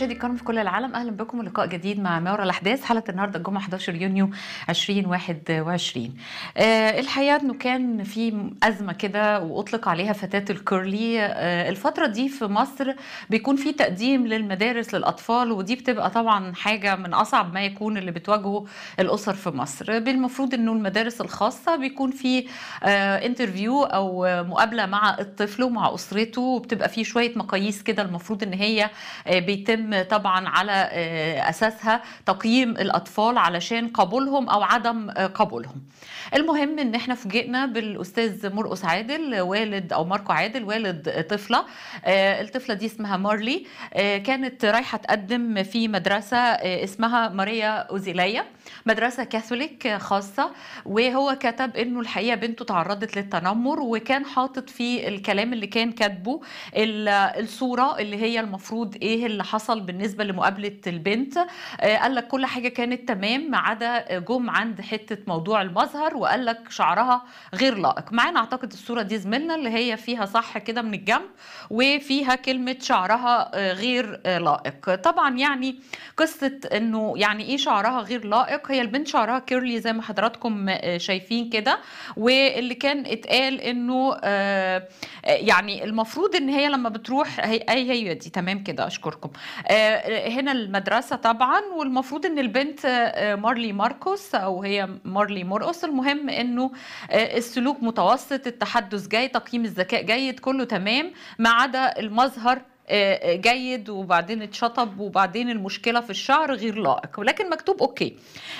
مشاهدي الكرام في كل العالم اهلا بكم لقاء جديد مع ما وراء الاحداث حلقه النهارده الجمعه 11 يونيو 2021 آه الحقيقه انه كان في ازمه كده واطلق عليها فتاه الكيرلي آه الفتره دي في مصر بيكون في تقديم للمدارس للاطفال ودي بتبقى طبعا حاجه من اصعب ما يكون اللي بتواجهه الاسر في مصر بالمفروض انه المدارس الخاصه بيكون في آه انترفيو او مقابله مع الطفل ومع اسرته وبتبقى في شويه مقاييس كده المفروض ان هي آه، بيتم طبعا على آه، اساسها تقييم الاطفال علشان قبولهم او عدم آه، قبولهم المهم ان احنا فوجئنا بالاستاذ مرقص عادل والد او ماركو عادل والد طفله آه، الطفله دي اسمها مارلي كانت رايحه تقدم في مدرسه اسمها ماريا اوزيليا مدرسة كاثوليك خاصة وهو كتب انه الحقيقة بنته تعرضت للتنمر وكان حاطط في الكلام اللي كان كاتبه الصورة اللي هي المفروض ايه اللي حصل بالنسبة لمقابلة البنت آه، قال لك كل حاجة كانت تمام ما عدا جم عند حتة موضوع المظهر وقال لك شعرها غير لائق معانا اعتقد الصورة دي زميلنا اللي هي فيها صح كده من الجنب وفيها كلمة شعرها آه، غير آه، لائق طبعا يعني قصة انه يعني ايه شعرها غير لائق هي البنت شعرها كيرلي زي ما حضراتكم آه، شايفين كده واللي كان اتقال انه آه، آه، يعني المفروض ان هي لما بتروح هي هي, هي دي تمام كده اشكركم هنا المدرسه طبعا والمفروض ان البنت مارلي ماركوس او هي مارلي مرقص المهم انه السلوك متوسط التحدث جاي تقييم الذكاء جيد كله تمام ما عدا المظهر آه، آه، جيد وبعدين اتشطب وبعدين المشكله في الشعر غير لائق ولكن مكتوب اوكي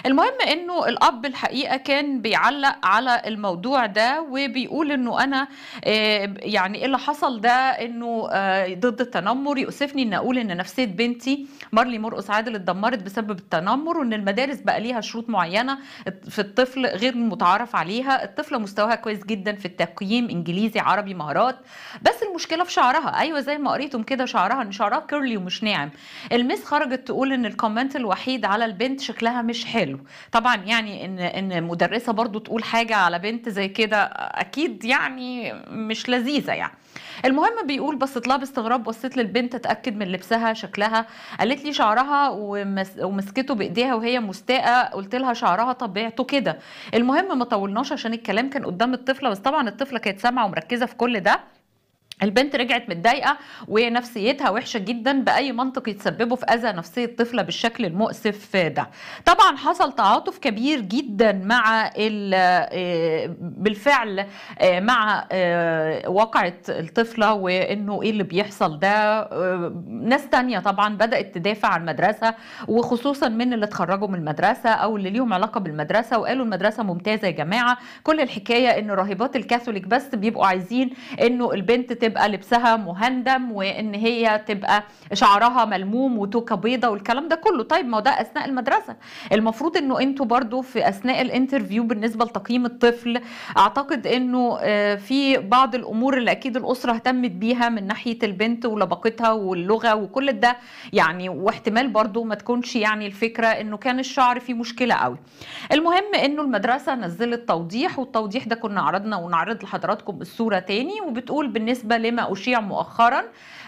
المهم انه الاب الحقيقه كان بيعلق على الموضوع ده وبيقول انه انا آه، يعني إيه اللي حصل ده انه ضد التنمر يؤسفني ان اقول ان نفسيه بنتي مارلي مرقص عادل اتدمرت بسبب التنمر وان المدارس بقى ليها شروط معينه في الطفل غير متعارف عليها الطفله مستواها كويس جدا في التقييم انجليزي عربي مهارات بس المشكله في شعرها ايوه زي ما قريتم كده كده شعرها ان شعرها كيرلي ومش ناعم المس خرجت تقول ان الكومنت الوحيد على البنت شكلها مش حلو طبعا يعني ان ان مدرسه برضو تقول حاجه على بنت زي كده اكيد يعني مش لذيذه يعني المهم بيقول بصيت لها باستغراب بصيت للبنت اتاكد من لبسها شكلها قالت لي شعرها ومس... ومسكته بايديها وهي مستاءه قلت لها شعرها طبيعته كده المهم ما طولناش عشان الكلام كان قدام الطفله بس طبعا الطفله كانت سامعه ومركزه في كل ده البنت رجعت متضايقه ونفسيتها وحشه جدا باي منطق يتسببه في اذى نفسيه طفلة بالشكل المؤسف ده طبعا حصل تعاطف كبير جدا مع آه، بالفعل آه، مع آه، واقعه الطفله وانه ايه اللي بيحصل ده ناس تانية طبعا بدات تدافع عن المدرسه وخصوصا من اللي اتخرجوا من المدرسه او اللي ليهم علاقه بالمدرسه وقالوا المدرسه ممتازه يا جماعه كل الحكايه ان راهبات الكاثوليك بس بيبقوا عايزين انه البنت تبقى لبسها مهندم وان هي تبقى شعرها ملموم وتوكه بيضه والكلام ده كله طيب ما ده اثناء المدرسه المفروض انه انتوا برضو في اثناء الانترفيو بالنسبه لتقييم الطفل اعتقد انه آه، في بعض الامور اللي اكيد الاسره اهتمت بيها من ناحيه البنت ولباقتها واللغه وكل ده يعني واحتمال برضو ما تكونش يعني الفكره انه كان الشعر فيه مشكله قوي المهم انه المدرسه نزلت توضيح والتوضيح ده كنا عرضنا ونعرض لحضراتكم الصوره تاني وبتقول بالنسبه لما أشيع مؤخرا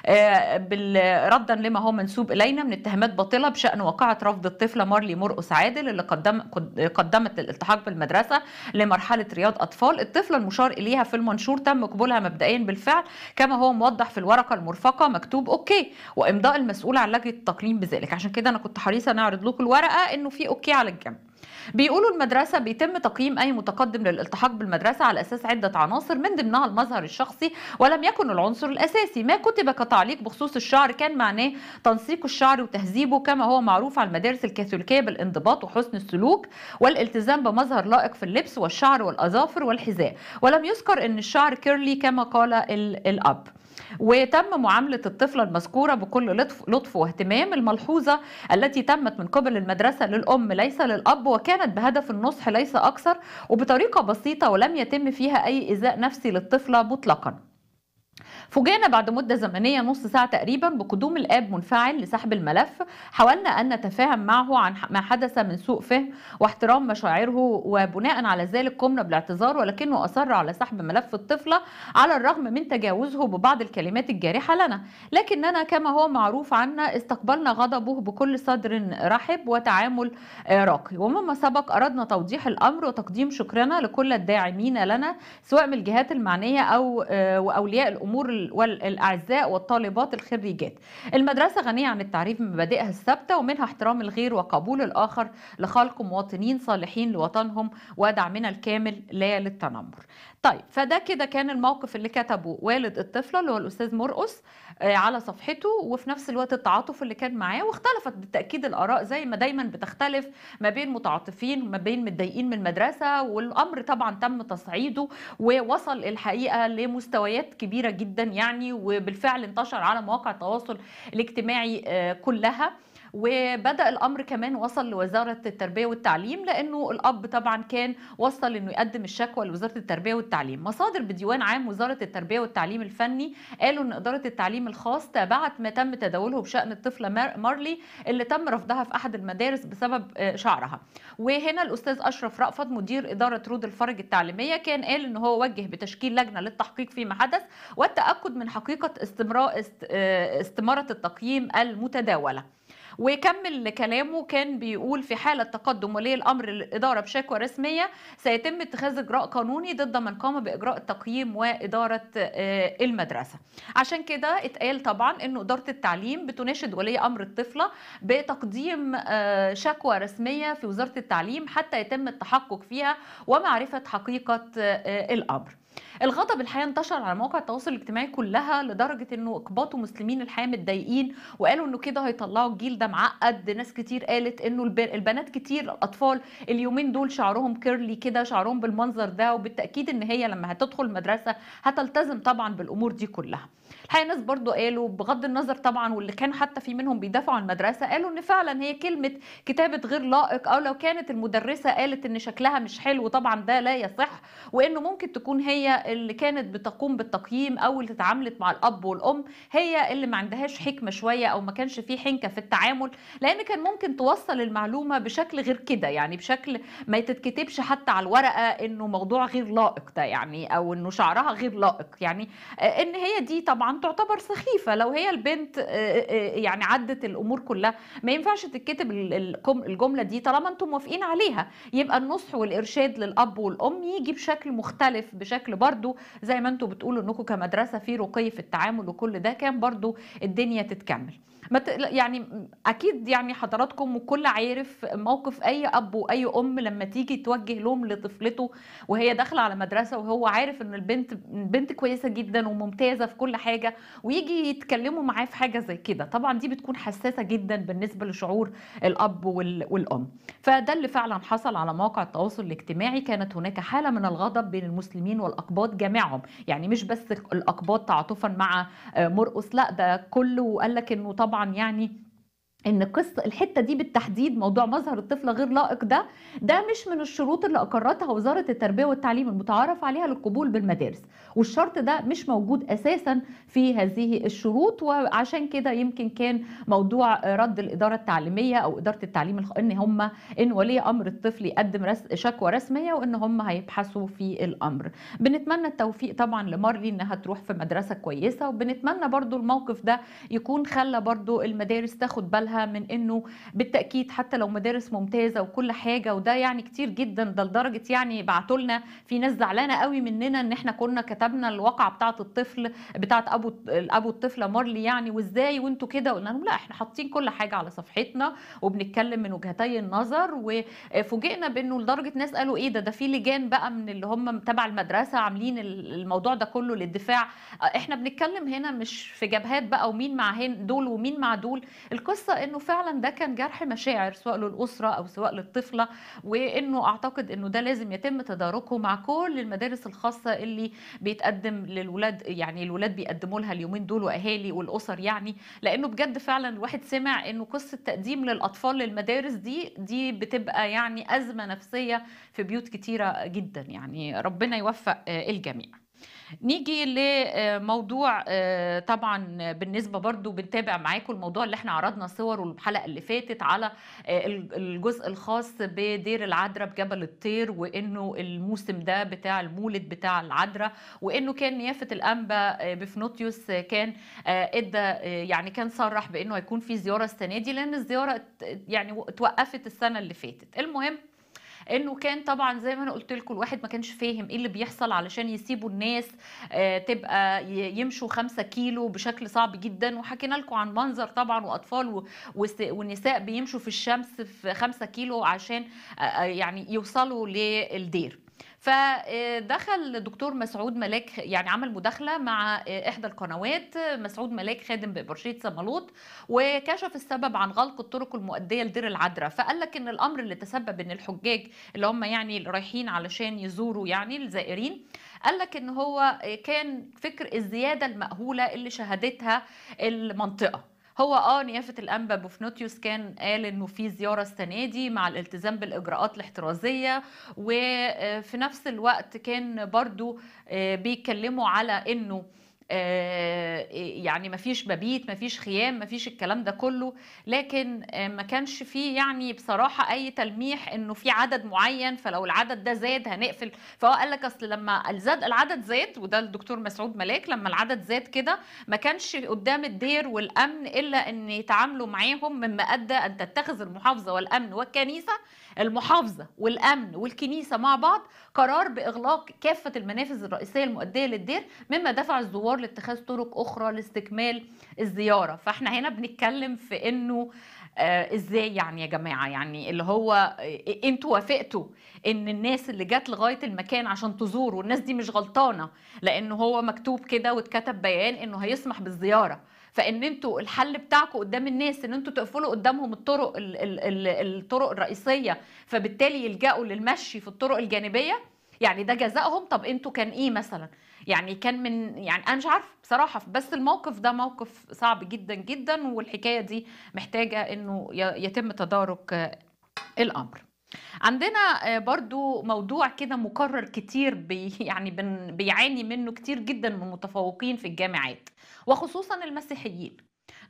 آه، ردا لما هو منسوب إلينا من اتهامات باطلة بشأن واقعة رفض الطفلة مارلي مرقس عادل اللي قدم قدمت الالتحاق بالمدرسة لمرحلة رياض أطفال الطفلة المشار إليها في المنشور تم قبولها مبدئيا بالفعل كما هو موضح في الورقة المرفقة مكتوب أوكي وإمضاء المسؤول عن لجنة التقليم بذلك عشان كده أنا كنت حريصة أعرض لكم الورقة إنه في أوكي على الجنب بيقولوا المدرسه بيتم تقييم اي متقدم للالتحاق بالمدرسه على اساس عده عناصر من ضمنها المظهر الشخصي ولم يكن العنصر الاساسي ما كتب كتعليق بخصوص الشعر كان معناه تنسيق الشعر وتهذيبه كما هو معروف على المدارس الكاثوليكيه بالانضباط وحسن السلوك والالتزام بمظهر لائق في اللبس والشعر والاظافر والحذاء ولم يذكر ان الشعر كيرلي كما قال الاب وتم معاملة الطفلة المذكورة بكل لطف, لطف واهتمام الملحوظة التي تمت من قبل المدرسة للأم ليس للأب وكانت بهدف النصح ليس أكثر وبطريقة بسيطة ولم يتم فيها أي إيذاء نفسي للطفلة مطلقاً فوجئنا بعد مدة زمنية نص ساعة تقريبا بقدوم الآب منفعل لسحب الملف حاولنا أن نتفاهم معه عن ما حدث من سوء فهم واحترام مشاعره وبناء على ذلك قمنا بالاعتذار ولكنه أصر على سحب ملف الطفلة على الرغم من تجاوزه ببعض الكلمات الجارحة لنا لكننا كما هو معروف عنا استقبلنا غضبه بكل صدر رحب وتعامل راقي ومما سبق أردنا توضيح الأمر وتقديم شكرنا لكل الداعمين لنا سواء من الجهات المعنية أو آه، وأولياء الأمور والأعزاء والطالبات الخريجات المدرسة غنية عن التعريف بمبادئها الثابتة ومنها احترام الغير وقبول الآخر لخلق مواطنين صالحين لوطنهم ودعمنا الكامل لا للتنمر طيب فده كده كان الموقف اللي كتبه والد الطفله اللي هو الاستاذ مرقص آه، على صفحته وفي نفس الوقت التعاطف اللي كان معاه واختلفت بالتاكيد الاراء زي ما دايما بتختلف ما بين متعاطفين وما بين متضايقين من المدرسه والامر طبعا تم تصعيده ووصل الحقيقه لمستويات كبيره جدا يعني وبالفعل انتشر على مواقع التواصل الاجتماعي آه، كلها وبدأ الأمر كمان وصل لوزارة التربية والتعليم لأنه الأب طبعا كان وصل أنه يقدم الشكوى لوزارة التربية والتعليم مصادر بديوان عام وزارة التربية والتعليم الفني قالوا أن إدارة التعليم الخاص تابعت ما تم تداوله بشأن الطفلة مارلي اللي تم رفضها في أحد المدارس بسبب آه، شعرها وهنا الأستاذ أشرف رأفت مدير إدارة رود الفرج التعليمية كان قال ان هو وجه بتشكيل لجنة للتحقيق فيما حدث والتأكد من حقيقة استمرار آه، استمارة التقييم المتداولة وكمل كلامه كان بيقول في حاله تقدم ولي الامر الاداره بشكوى رسميه سيتم اتخاذ اجراء قانوني ضد من قام باجراء التقييم واداره آه، المدرسه عشان كده اتقال طبعا أن اداره التعليم بتناشد ولي امر الطفله بتقديم آه، شكوى رسميه في وزاره التعليم حتى يتم التحقق فيها ومعرفه حقيقه آه، الامر الغضب الحقيقه انتشر على مواقع التواصل الاجتماعي كلها لدرجه انه اقباطوا مسلمين الحياه متضايقين وقالوا انه كده هيطلعوا الجيل ده معقد ناس كتير قالت انه البنات كتير الاطفال اليومين دول شعرهم كيرلي كده شعرهم بالمنظر ده وبالتاكيد ان هي لما هتدخل المدرسه هتلتزم طبعا بالامور دي كلها حقيقه ناس برضو قالوا بغض النظر طبعا واللي كان حتى في منهم بيدافعوا عن المدرسه قالوا ان فعلا هي كلمه كتابه غير لائق او لو كانت المدرسه قالت ان شكلها مش حلو طبعا ده لا يصح وانه ممكن تكون هي اللي كانت بتقوم بالتقييم او اللي اتعاملت مع الاب والام هي اللي ما عندهاش حكمه شويه او ما كانش في حنكه في التعامل لان كان ممكن توصل المعلومه بشكل غير كده يعني بشكل ما تتكتبش حتى على الورقه انه موضوع غير لائق ده يعني او انه شعرها غير لائق يعني ان هي دي طبعا تعتبر سخيفه لو هي البنت آه، آه، آه، يعني عدت الامور كلها ما ينفعش تتكتب الجمله دي طالما انتم موافقين عليها يبقى النصح والارشاد للاب والام يجي بشكل مختلف بشكل برضو زي ما انتم بتقولوا انكم كمدرسه في رقي في التعامل وكل ده كان برضو الدنيا تتكمل يعني اكيد يعني حضراتكم وكل عارف موقف اي اب واي ام لما تيجي توجه لهم لطفلته وهي داخله على مدرسه وهو عارف ان البنت بنت كويسه جدا وممتازه في كل حاجه ويجي يتكلموا معاه في حاجه زي كده طبعا دي بتكون حساسه جدا بالنسبه لشعور الاب والام فده اللي فعلا حصل على مواقع التواصل الاجتماعي كانت هناك حاله من الغضب بين المسلمين والاقباط جميعهم يعني مش بس الاقباط تعاطفا مع مرقص لا ده كله قال لك انه طبعا طبعا يعني ان قصه الحته دي بالتحديد موضوع مظهر الطفل غير لائق ده ده مش من الشروط اللي اقرتها وزاره التربيه والتعليم المتعارف عليها للقبول بالمدارس والشرط ده مش موجود اساسا في هذه الشروط وعشان كده يمكن كان موضوع رد الاداره التعليميه او اداره التعليم ان هم ان ولي امر الطفل يقدم رس شكوى رسميه وان هم هيبحثوا في الامر بنتمنى التوفيق طبعا لمارلي انها تروح في مدرسه كويسه وبنتمنى برضو الموقف ده يكون خلى برضو المدارس تاخد بالها بالها من انه بالتاكيد حتى لو مدارس ممتازه وكل حاجه وده يعني كتير جدا ده لدرجه يعني بعتوا لنا في ناس زعلانه قوي مننا ان احنا كنا كتبنا الواقع بتاعه الطفل بتاعه ابو ابو الطفله مارلي يعني وازاي وانتوا كده قلنا لهم لا احنا حاطين كل حاجه على صفحتنا وبنتكلم من وجهتي النظر وفوجئنا بانه لدرجه ناس قالوا ايه ده ده في لجان بقى من اللي هم تبع المدرسه عاملين الموضوع ده كله للدفاع احنا بنتكلم هنا مش في جبهات بقى ومين مع دول ومين مع دول القصه انه فعلا ده كان جرح مشاعر سواء للاسره او سواء للطفله وانه اعتقد انه ده لازم يتم تداركه مع كل المدارس الخاصه اللي بيتقدم للولاد يعني الولاد بيقدموا لها اليومين دول واهالي والاسر يعني لانه بجد فعلا الواحد سمع انه قصه تقديم للاطفال للمدارس دي دي بتبقى يعني ازمه نفسيه في بيوت كتيره جدا يعني ربنا يوفق الجميع نيجي لموضوع آه، طبعا بالنسبه برضو بنتابع معاكم الموضوع اللي احنا عرضنا صوره الحلقه اللي فاتت على آه، الجزء الخاص بدير العدرة بجبل الطير وانه الموسم ده بتاع المولد بتاع العدرة وانه كان نيافه الانبا آه، بفنوتيوس كان ادى يعني كان صرح بانه هيكون في زياره السنه دي لان الزياره يعني توقفت السنه اللي فاتت المهم انه كان طبعا زي ما انا قلت لكم الواحد ما كانش فاهم ايه اللي بيحصل علشان يسيبوا الناس آه، تبقى يمشوا خمسة كيلو بشكل صعب جدا وحكينا لكم عن منظر طبعا واطفال ونساء بيمشوا في الشمس في خمسة كيلو عشان آه، آه، يعني يوصلوا للدير فدخل الدكتور مسعود ملاك يعني عمل مداخله مع احدى القنوات مسعود ملاك خادم ببرشيد سمالوط وكشف السبب عن غلق الطرق المؤديه لدير العدرة فقال لك ان الامر اللي تسبب ان الحجاج اللي هم يعني رايحين علشان يزوروا يعني الزائرين قال لك ان هو كان فكر الزياده المأهوله اللي شهدتها المنطقه هو اه نيافه الانبا بوفنوتيوس كان قال انه في زياره السنه دي مع الالتزام بالاجراءات الاحترازيه وفي نفس الوقت كان برضو آه، بيتكلموا على انه آه، يعني مفيش مبيت مفيش خيام مفيش الكلام ده كله لكن آه، ما كانش فيه يعني بصراحة أي تلميح إنه في عدد معين فلو العدد ده زاد هنقفل فهو قال لك أصل لما زاد العدد زاد وده الدكتور مسعود ملاك لما العدد زاد كده ما كانش قدام الدير والأمن إلا إن يتعاملوا معاهم مما أدى أن تتخذ المحافظة والأمن والكنيسة المحافظه والامن والكنيسه مع بعض قرار باغلاق كافه المنافذ الرئيسيه المؤديه للدير مما دفع الزوار لاتخاذ طرق اخرى لاستكمال الزياره فاحنا هنا بنتكلم في انه آه ازاي يعني يا جماعه يعني اللي هو آه، انتوا وافقتوا ان الناس اللي جت لغايه المكان عشان تزور الناس دي مش غلطانه لان هو مكتوب كده واتكتب بيان انه هيسمح بالزياره فان انتوا الحل بتاعكم قدام الناس ان انتوا تقفلوا قدامهم الطرق الـ الـ الـ الطرق الرئيسيه فبالتالي يلجأوا للمشي في الطرق الجانبيه يعني ده جزائهم طب انتوا كان ايه مثلا يعني كان من يعني انا مش عارفه بصراحه بس الموقف ده موقف صعب جدا جدا والحكايه دي محتاجه انه يتم تدارك الامر عندنا برضو موضوع كده مكرر كتير بي يعني بيعاني منه كتير جدا من المتفوقين في الجامعات وخصوصا المسيحيين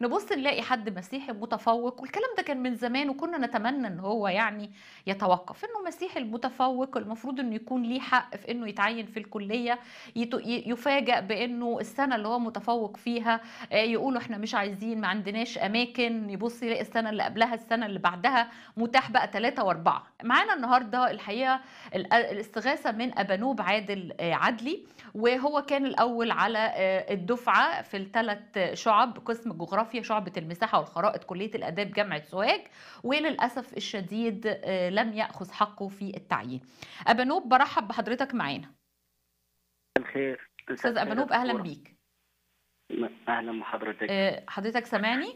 نبص نلاقي حد مسيحي متفوق والكلام ده كان من زمان وكنا نتمنى ان هو يعني يتوقف انه مسيحي المتفوق المفروض انه يكون ليه حق في انه يتعين في الكليه يفاجئ بانه السنه اللي هو متفوق فيها آه، يقولوا احنا مش عايزين ما عندناش اماكن يبص يلاقي السنه اللي قبلها السنه اللي بعدها متاح بقى ثلاثه واربعه معانا النهارده الحقيقه الاستغاثه من ابانوب عادل آه، عدلي وهو كان الاول على آه، الدفعه في الثلاث شعب قسم جغرافيا الجغرافيا شعبة المساحة والخرائط كلية الآداب جامعة سوهاج وللأسف الشديد آه، لم يأخذ حقه في التعيين أبانوب برحب بحضرتك معانا الخير أستاذ أبانوب أهلا بيك أهلا بحضرتك آه، حضرتك سامعني؟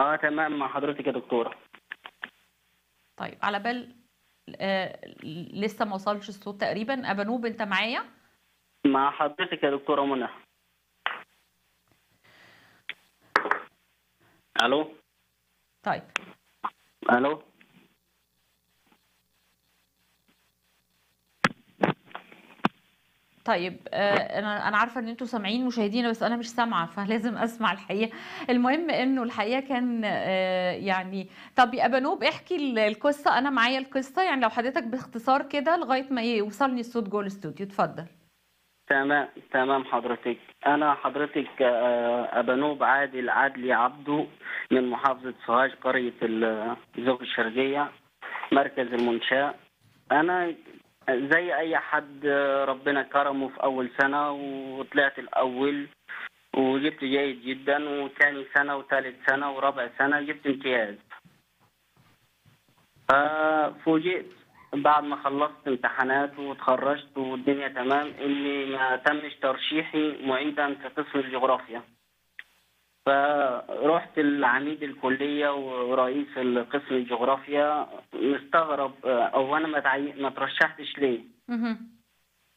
اه تمام مع حضرتك يا دكتوره طيب على بال آه لسه ما وصلش الصوت تقريبا ابانوب انت معايا مع حضرتك يا دكتوره منى الو طيب الو آه، طيب انا انا عارفه ان انتوا سامعين مشاهدينا بس انا مش سامعه فلازم اسمع الحقيقه المهم انه الحقيقه كان آه، يعني طب يا بنوب احكي القصه انا معايا القصه يعني لو حضرتك باختصار كده لغايه ما يوصلني الصوت جوه الاستوديو اتفضل تمام تمام حضرتك انا حضرتك آه، ابانوب عادل عدلي عبده من محافظه سوهاج قريه الزوج الشرقيه مركز المنشاه انا زي اي حد آه، ربنا كرمه في اول سنه وطلعت الاول وجبت جيد جدا وثاني سنه وثالث سنه ورابع سنه جبت امتياز ففوجئت آه، بعد ما خلصت امتحانات وتخرجت والدنيا تمام اني ما تمش ترشيحي معيدا في قسم الجغرافيا فرحت لعميد الكلية ورئيس القسم الجغرافيا مستغرب او انا ما ما ترشحتش ليه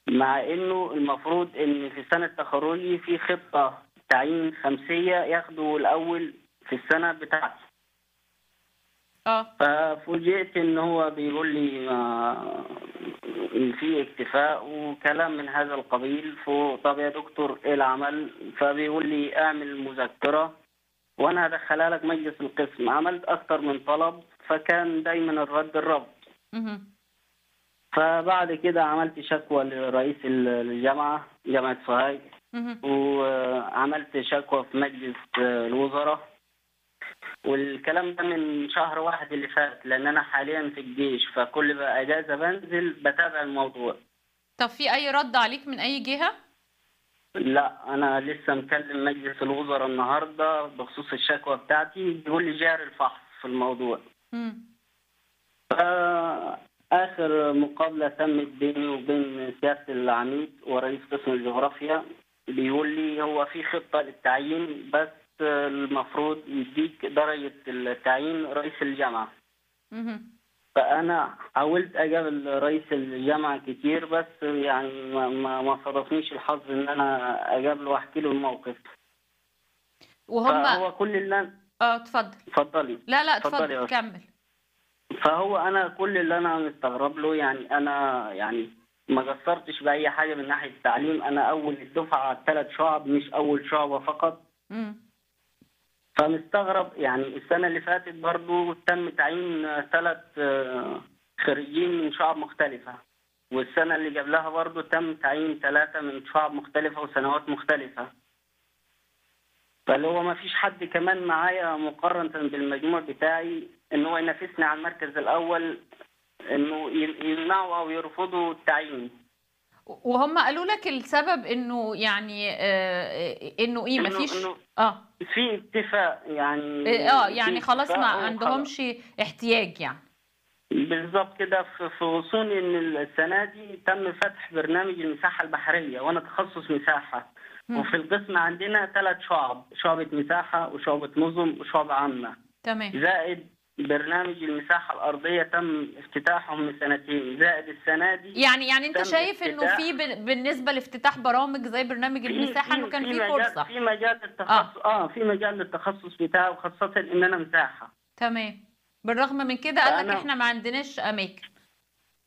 مع انه المفروض ان في سنة تخرجي في خطة تعيين خمسية ياخدوا الاول في السنة بتاعتي اه ففوجئت ان هو بيقول لي ان في اكتفاء وكلام من هذا القبيل طب يا دكتور ايه العمل فبيقول لي اعمل مذكره وانا هدخلها لك مجلس القسم عملت اكتر من طلب فكان دايما الرد الرفض فبعد كده عملت شكوى لرئيس الجامعه جامعه سوهاج وعملت شكوى في مجلس الوزراء والكلام ده من شهر واحد اللي فات لان انا حاليا في الجيش فكل بقى اجازه بنزل بتابع الموضوع طب في اي رد عليك من اي جهه لا انا لسه مكلم مجلس الوزراء النهارده بخصوص الشكوى بتاعتي بيقول لي جاري الفحص في الموضوع امم اخر مقابله تمت بيني وبين سياده العميد ورئيس قسم الجغرافيا بيقول لي هو في خطه للتعيين بس المفروض يديك درجة التعيين رئيس الجامعة فأنا حاولت أقابل رئيس الجامعة كتير بس يعني ما, ما صادفنيش الحظ إن أنا أقابله وأحكي له الموقف وهم هو كل اللي أنا اه اتفضل اتفضلي لا لا اتفضلي كمل فهو انا كل اللي انا مستغرب له يعني انا يعني ما قصرتش باي حاجه من ناحيه التعليم انا اول الدفعه ثلاث شعب مش اول شعبه فقط امم فمستغرب يعني السنة اللي فاتت برضو تم تعيين ثلاث آه، خريجين من شعب مختلفة والسنة اللي قبلها برضو تم تعيين ثلاثة من شعب مختلفة وسنوات مختلفة فاللي هو ما فيش حد كمان معايا مقارنة بالمجموع بتاعي إن هو ينافسني على المركز الأول إنه يمنعوا أو يرفضوا التعيين وهم قالوا لك السبب انه يعني آه انه ايه مفيش اه في اتفاق يعني اه, آه، يعني خلاص ما عندهمش احتياج يعني بالظبط كده في غصون ان السنه دي تم فتح برنامج المساحه البحريه وانا تخصص مساحه وفي القسم عندنا ثلاث شعب شعبه مساحه وشعبه نظم وشعبه عامه تمام زائد برنامج المساحه الارضيه تم افتتاحه من سنتين زائد السنه دي يعني يعني انت شايف انه في بالنسبه لافتتاح برامج زي برنامج المساحه انه كان في فرصه في مجال التخصص اه, آه في مجال للتخصص بتاعه وخاصه ان انا مساحه تمام بالرغم من كده قال لك احنا ما عندناش اماكن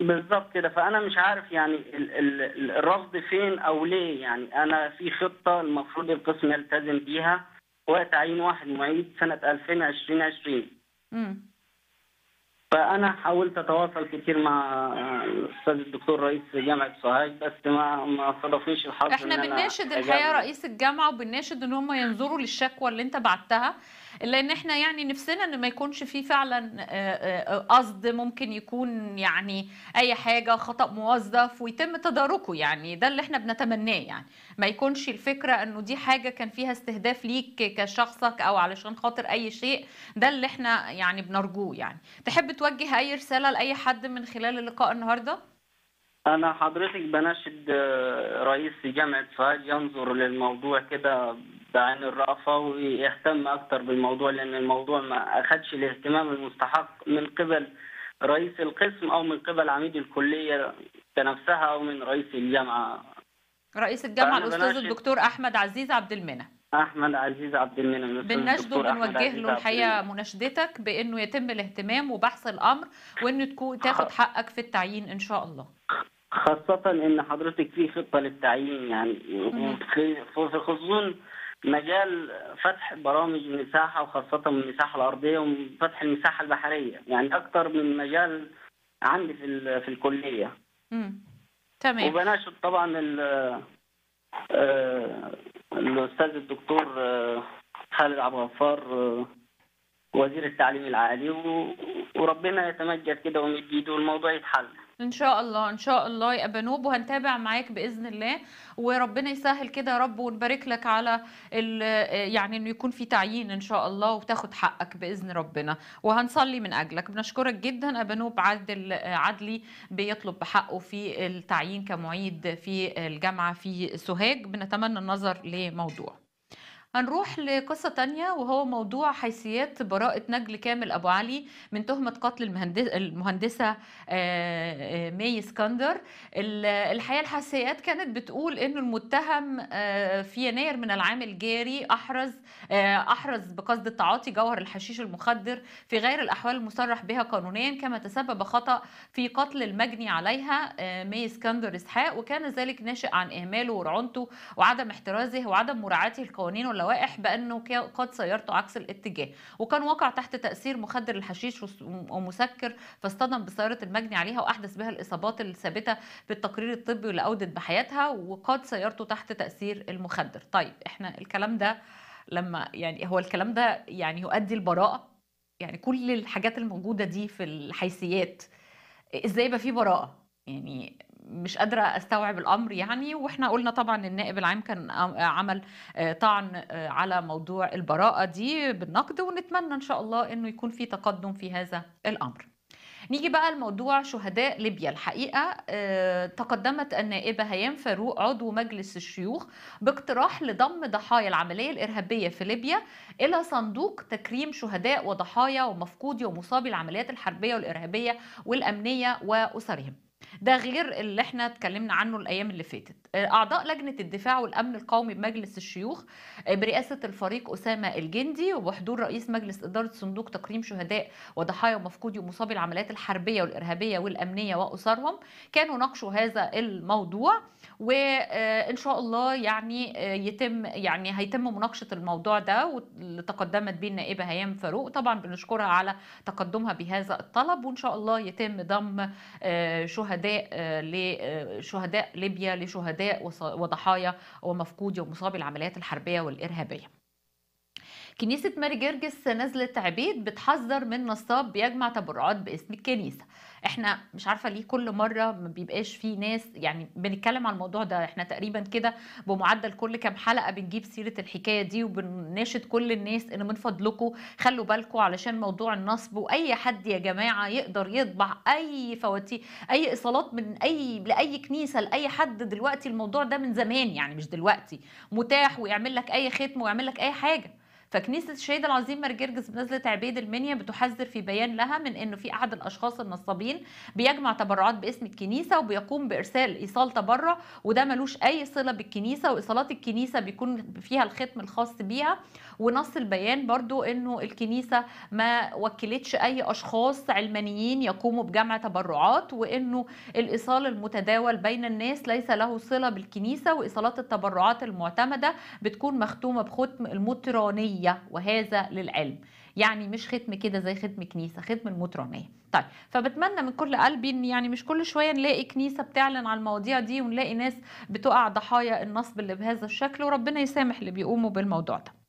بالظبط كده فانا مش عارف يعني ال ال الرفض فين او ليه يعني انا في خطه المفروض القسم يلتزم بيها وتعيين واحد معيد سنه 2020 20 فانا حاولت اتواصل كتير مع الاستاذ الدكتور رئيس جامعه سوهاج بس ما ما صادفنيش الحظ احنا بنناشد الحقيقه رئيس الجامعه وبنناشد ان هم ينظروا للشكوى اللي انت بعتها لان احنا يعني نفسنا ان ما يكونش فيه فعلا آه، آه، قصد ممكن يكون يعني اي حاجه خطا موظف ويتم تداركه يعني ده اللي احنا بنتمناه يعني ما يكونش الفكره انه دي حاجه كان فيها استهداف ليك كشخصك او علشان خاطر اي شيء ده اللي احنا يعني بنرجوه يعني تحب توجه اي رساله لاي حد من خلال اللقاء النهارده انا حضرتك بناشد آه، رئيس جامعه فؤاد ينظر للموضوع كده عن الرأفة ويهتم أكثر بالموضوع لأن الموضوع ما أخدش الاهتمام المستحق من قبل رئيس القسم أو من قبل عميد الكلية بنفسها أو من رئيس الجامعة رئيس الجامعة الأستاذ الدكتور أحمد عزيز عبد المنعم احمد عزيز عبد المنعم بنشده وبنوجه له الحقيقه مناشدتك بانه يتم الاهتمام وبحث الامر وان تكون تاخد حقك في التعيين ان شاء الله خاصة إن حضرتك في خطة للتعيين يعني في خصوصا مجال فتح برامج مساحه وخاصة المساحة الأرضية وفتح المساحة البحرية يعني اكثر من مجال عندي في في الكلية تمام وبناشد طبعا آه، الأستاذ الدكتور آه، خالد عبد الغفار آه، وزير التعليم العالي وربنا يتمجد كده ويمد ايده والموضوع يتحل ان شاء الله ان شاء الله يا بنوب وهنتابع معاك باذن الله وربنا يسهل كده يا رب ونبارك لك على يعني انه يكون في تعيين ان شاء الله وتاخد حقك باذن ربنا وهنصلي من اجلك بنشكرك جدا ابنوب عادل عدلي بيطلب بحقه في التعيين كمعيد في الجامعه في سوهاج بنتمنى النظر لموضوع هنروح لقصة تانية وهو موضوع حيثيات براءة نجل كامل أبو علي من تهمة قتل المهندس المهندسة آه، آه، مي اسكندر الحقيقة الحساسيات كانت بتقول أن المتهم آه، في يناير من العام الجاري أحرز أحرز بقصد التعاطي جوهر الحشيش المخدر في غير الأحوال المصرح بها قانونيا كما تسبب خطأ في قتل المجني عليها مي اسكندر إسحاق وكان ذلك ناشئ عن إهماله ورعونته وعدم احترازه وعدم مراعاته القوانين اللوائح بانه قاد سيارته عكس الاتجاه وكان وقع تحت تاثير مخدر الحشيش ومسكر فاصطدم بسياره المجني عليها واحدث بها الاصابات الثابته بالتقرير الطبي اللي اودت بحياتها وقاد سيارته تحت تاثير المخدر طيب احنا الكلام ده لما يعني هو الكلام ده يعني يؤدي البراءه يعني كل الحاجات الموجوده دي في الحيثيات ازاي يبقى في براءه يعني مش قادره استوعب الامر يعني واحنا قلنا طبعا النائب العام كان عمل آه، طعن آه، على موضوع البراءه دي بالنقد ونتمنى ان شاء الله انه يكون في تقدم في هذا الامر نيجي بقى لموضوع شهداء ليبيا الحقيقة اه تقدمت النائبة هيام فاروق عضو مجلس الشيوخ باقتراح لضم ضحايا العملية الإرهابية في ليبيا إلى صندوق تكريم شهداء وضحايا ومفقودي ومصابي العمليات الحربية والإرهابية والأمنية وأسرهم ده غير اللي احنا اتكلمنا عنه الايام اللي فاتت آه، اعضاء لجنه الدفاع والامن القومي بمجلس الشيوخ آه، برئاسه الفريق اسامه الجندي وبحضور رئيس مجلس اداره صندوق تكريم شهداء وضحايا ومفقودي ومصابي العمليات الحربيه والارهابيه والامنيه واسرهم كانوا ناقشوا هذا الموضوع وان شاء الله يعني آه، يتم يعني هيتم مناقشه الموضوع ده واللي تقدمت به النائبه هيام فاروق طبعا بنشكرها على تقدمها بهذا الطلب وان شاء الله يتم ضم شهداء آه، آه، شهداء لشهداء ليبيا لشهداء وضحايا ومفقودي ومصابي العمليات الحربية والإرهابية كنيسة ماري جرجس نزلت عبيد بتحذر من نصاب بيجمع تبرعات باسم الكنيسة احنا مش عارفه ليه كل مره ما بيبقاش في ناس يعني بنتكلم على الموضوع ده احنا تقريبا كده بمعدل كل كام حلقه بنجيب سيره الحكايه دي وبنناشد كل الناس ان من فضلكم خلوا بالكم علشان موضوع النصب واي حد يا جماعه يقدر يطبع اي فواتير اي ايصالات من اي لاي كنيسه لاي حد دلوقتي الموضوع ده من زمان يعني مش دلوقتي متاح ويعمل لك اي ختم ويعمل لك اي حاجه فكنيسة الشهيد العظيم مرجرجس بنزلة عبيد المنيا بتحذر في بيان لها من انه في احد الاشخاص النصابين بيجمع تبرعات باسم الكنيسة وبيقوم بارسال ايصال تبرع وده ملوش اي صلة بالكنيسة وايصالات الكنيسة بيكون فيها الختم الخاص بيها ونص البيان برضو انه الكنيسه ما وكلتش اي اشخاص علمانيين يقوموا بجمع تبرعات وانه الايصال المتداول بين الناس ليس له صله بالكنيسه وايصالات التبرعات المعتمده بتكون مختومه بختم المطرانيه وهذا للعلم يعني مش ختم كده زي ختم كنيسه ختم المطرانيه طيب فبتمنى من كل قلبي ان يعني مش كل شويه نلاقي كنيسه بتعلن على المواضيع دي ونلاقي ناس بتقع ضحايا النصب اللي بهذا الشكل وربنا يسامح اللي بيقوموا بالموضوع ده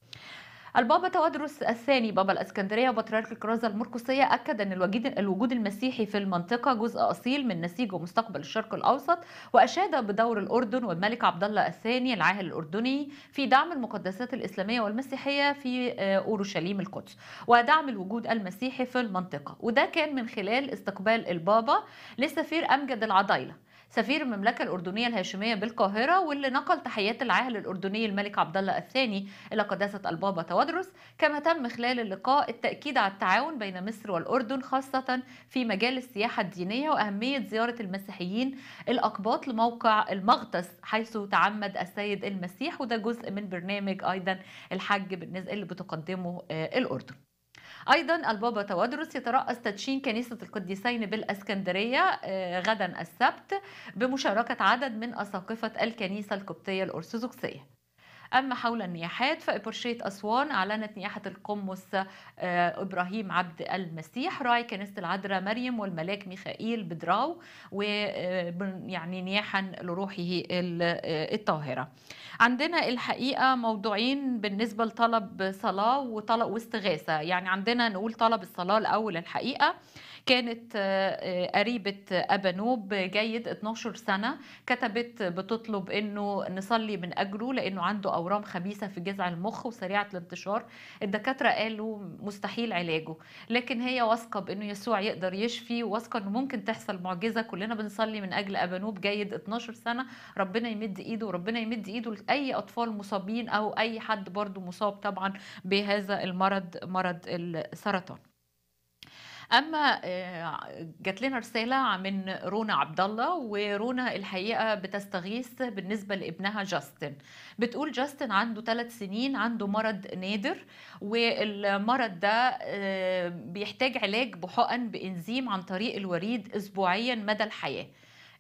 البابا تودروس الثاني بابا الاسكندريه وبطريرك الكرازه المرقسيه اكد ان الوجود المسيحي في المنطقه جزء اصيل من نسيج ومستقبل الشرق الاوسط واشاد بدور الاردن والملك عبد الله الثاني العاهل الاردني في دعم المقدسات الاسلاميه والمسيحيه في آه، اورشليم القدس ودعم الوجود المسيحي في المنطقه وده كان من خلال استقبال البابا لسفير امجد العضايله سفير المملكه الاردنيه الهاشميه بالقاهره واللي نقل تحيات العاهل الاردني الملك عبد الله الثاني الى قداسه البابا تودرس كما تم خلال اللقاء التاكيد على التعاون بين مصر والاردن خاصه في مجال السياحه الدينيه واهميه زياره المسيحيين الاقباط لموقع المغطس حيث تعمد السيد المسيح وده جزء من برنامج ايضا الحج بالنسبه اللي بتقدمه آه، الاردن أيضا البابا توادرس يترأس تدشين كنيسة القديسين بالأسكندرية آه، غدا السبت بمشاركة عدد من أساقفة الكنيسة القبطية الأرثوذكسية أما حول النياحات فإبرشية أسوان أعلنت نياحة القمص آه، إبراهيم عبد المسيح راعي كنيسة العذراء مريم والملاك ميخائيل بدراو آه، يعني نياحا لروحه آه، الطاهرة عندنا الحقيقة موضوعين بالنسبة لطلب صلاة وطلب واستغاثة يعني عندنا نقول طلب الصلاة الأول الحقيقة كانت آه، قريبة أبانوب جيد 12 سنة كتبت بتطلب أنه نصلي من أجله لأنه عنده أورام خبيثة في جذع المخ وسريعة الانتشار الدكاترة قالوا مستحيل علاجه لكن هي واثقة بأنه يسوع يقدر يشفي واثقة أنه ممكن تحصل معجزة كلنا بنصلي من أجل أبانوب جيد 12 سنة ربنا يمد إيده وربنا يمد إيده لأي أطفال مصابين أو أي حد برضو مصاب طبعا بهذا المرض مرض السرطان اما آه، جات لنا رساله من رونا عبد الله ورونا الحقيقه بتستغيث بالنسبه لابنها جاستن بتقول جاستن عنده ثلاث سنين عنده مرض نادر والمرض ده آه، بيحتاج علاج بحقن بانزيم عن طريق الوريد اسبوعيا مدى الحياه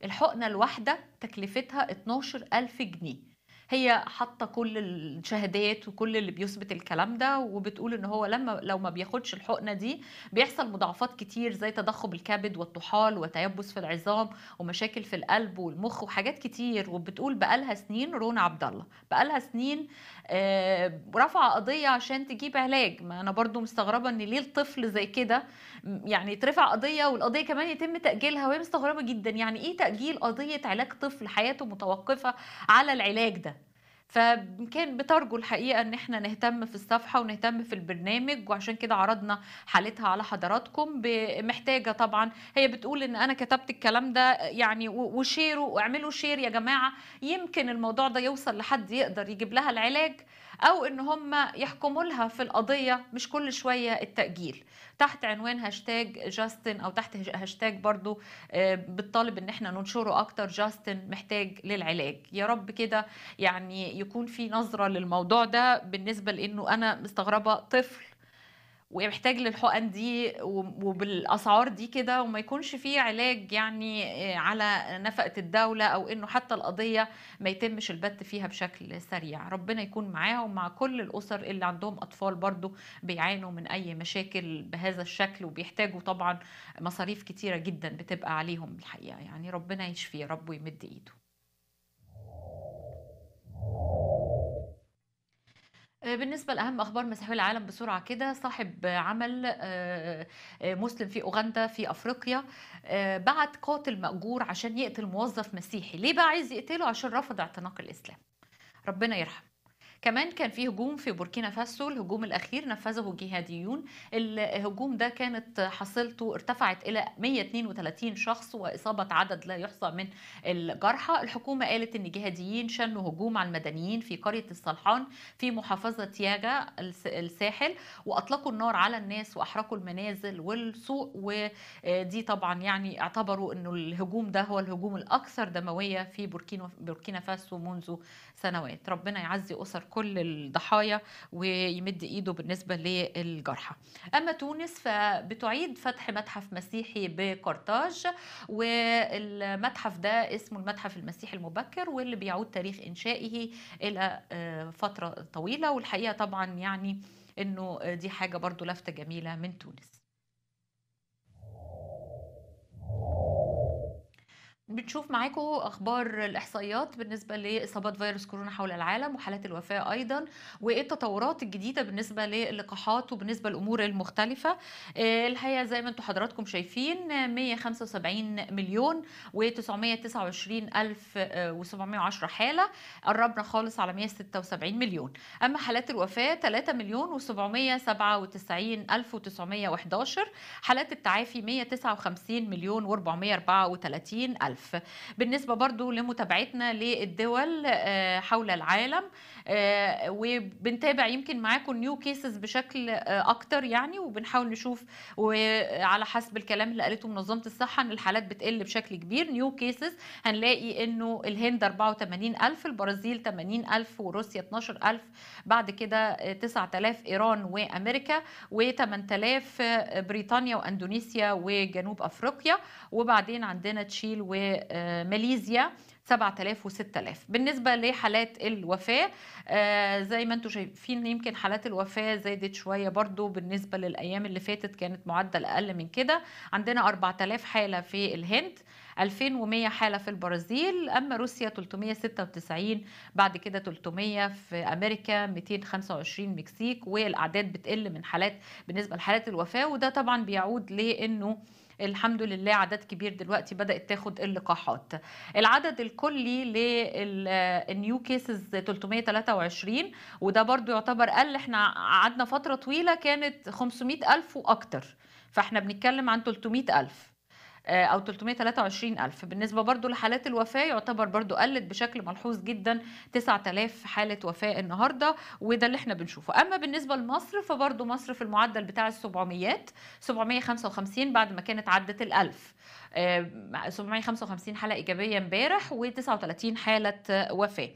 الحقنه الواحده تكلفتها 12000 جنيه هي حاطه كل الشهادات وكل اللي بيثبت الكلام ده وبتقول ان هو لما لو ما بياخدش الحقنه دي بيحصل مضاعفات كتير زي تضخم الكبد والطحال وتيبس في العظام ومشاكل في القلب والمخ وحاجات كتير وبتقول بقالها سنين رون عبد الله بقالها سنين آه، رفع قضيه عشان تجيب علاج ما انا برضو مستغربه ان ليه الطفل زي كده يعني ترفع قضيه والقضيه كمان يتم تاجيلها وهي مستغربه جدا يعني ايه تاجيل قضيه علاج طفل حياته متوقفه على العلاج ده فكان بترجو الحقيقه ان احنا نهتم في الصفحه ونهتم في البرنامج وعشان كده عرضنا حالتها على حضراتكم محتاجه طبعا هي بتقول ان انا كتبت الكلام ده يعني وشيروا واعملوا شير يا جماعه يمكن الموضوع ده يوصل لحد يقدر يجيب لها العلاج او ان هم يحكموا لها في القضيه مش كل شويه التاجيل تحت عنوان هاشتاج جاستن او تحت هاشتاج برضو آه، بتطالب ان احنا ننشره اكتر جاستن محتاج للعلاج يا رب كده يعني يكون في نظره للموضوع ده بالنسبه لانه انا مستغربه طفل ومحتاج للحقن دي وبالاسعار دي كده وما يكونش فيه علاج يعني آه، على نفقه الدوله او انه حتى القضيه ما يتمش البت فيها بشكل سريع ربنا يكون معاها ومع كل الاسر اللي عندهم اطفال برضو بيعانوا من اي مشاكل بهذا الشكل وبيحتاجوا طبعا مصاريف كتيره جدا بتبقى عليهم الحقيقه يعني ربنا يشفي رب ويمد ايده آه، بالنسبة لأهم أخبار مسحوي العالم بسرعة كده صاحب عمل آه، آه، مسلم في أوغندا في أفريقيا بعت قاتل مأجور عشان يقتل موظف مسيحي ليه بقى عايز يقتله عشان رفض اعتناق الإسلام ربنا يرحم كمان كان في هجوم في بوركينا فاسو الهجوم الأخير نفذه جهاديون الهجوم ده كانت حصيلته ارتفعت إلى 132 شخص وإصابة عدد لا يحصى من الجرحى الحكومة قالت أن جهاديين شنوا هجوم على المدنيين في قرية الصلحان في محافظة ياجا الساحل وأطلقوا النار على الناس وأحرقوا المنازل والسوق ودي طبعا يعني اعتبروا ان الهجوم ده هو الهجوم الأكثر دموية في بوركينا, بوركينا فاسو منذ سنوات ربنا يعزي أسر كل الضحايا ويمد ايده بالنسبه للجرحى اما تونس فبتعيد فتح متحف مسيحي بقرطاج والمتحف ده اسمه المتحف المسيحي المبكر واللي بيعود تاريخ انشائه الى آه، فتره طويله والحقيقه طبعا يعني انه دي حاجه برضو لفته جميله من تونس بنشوف معاكم اخبار الاحصائيات بالنسبه لاصابات فيروس كورونا حول العالم وحالات الوفاه ايضا وايه التطورات الجديده بالنسبه للقاحات وبالنسبه للامور المختلفه آه، الحقيقه زي ما انتم حضراتكم شايفين 175 مليون و929 الف و710 حاله قربنا خالص على 176 مليون اما حالات الوفاه 3 مليون و797 الف و911 حالات التعافي 159 مليون و434 الف بالنسبة برضو لمتابعتنا للدول آه، حول العالم آه، وبنتابع يمكن معاكم نيو كيسز بشكل آه، اكتر يعني وبنحاول نشوف وعلى حسب الكلام اللي قالته منظمه الصحه ان الحالات بتقل بشكل كبير نيو كيسز هنلاقي انه الهند 84000 البرازيل 80000 وروسيا 12000 بعد كده 9000 آه، ايران وامريكا و8000 بريطانيا واندونيسيا وجنوب افريقيا وبعدين عندنا تشيل وماليزيا 7000 و6000 بالنسبة لحالات الوفاة آه، زي ما انتم شايفين يمكن حالات الوفاة زادت شوية برضو بالنسبة للأيام اللي فاتت كانت معدل أقل من كده عندنا 4000 حالة في الهند 2100 حالة في البرازيل أما روسيا 396 بعد كده 300 في أمريكا 225 مكسيك والأعداد بتقل من حالات بالنسبة لحالات الوفاة وده طبعا بيعود لأنه الحمد لله عدد كبير دلوقتي بدات تاخد اللقاحات العدد الكلي للنيو كيسز 323 وده برضو يعتبر قل احنا قعدنا فتره طويله كانت 500 الف واكتر فاحنا بنتكلم عن 300 الف آه، او 323 ألف بالنسبة برضو لحالات الوفاة يعتبر برضو قلت بشكل ملحوظ جدا 9000 حالة وفاة النهاردة وده اللي احنا بنشوفه أما بالنسبة لمصر فبرضو مصر في المعدل بتاع ال 700 755 بعد ما كانت عدت ال 1000 755 حالة إيجابية امبارح و39 حالة وفاة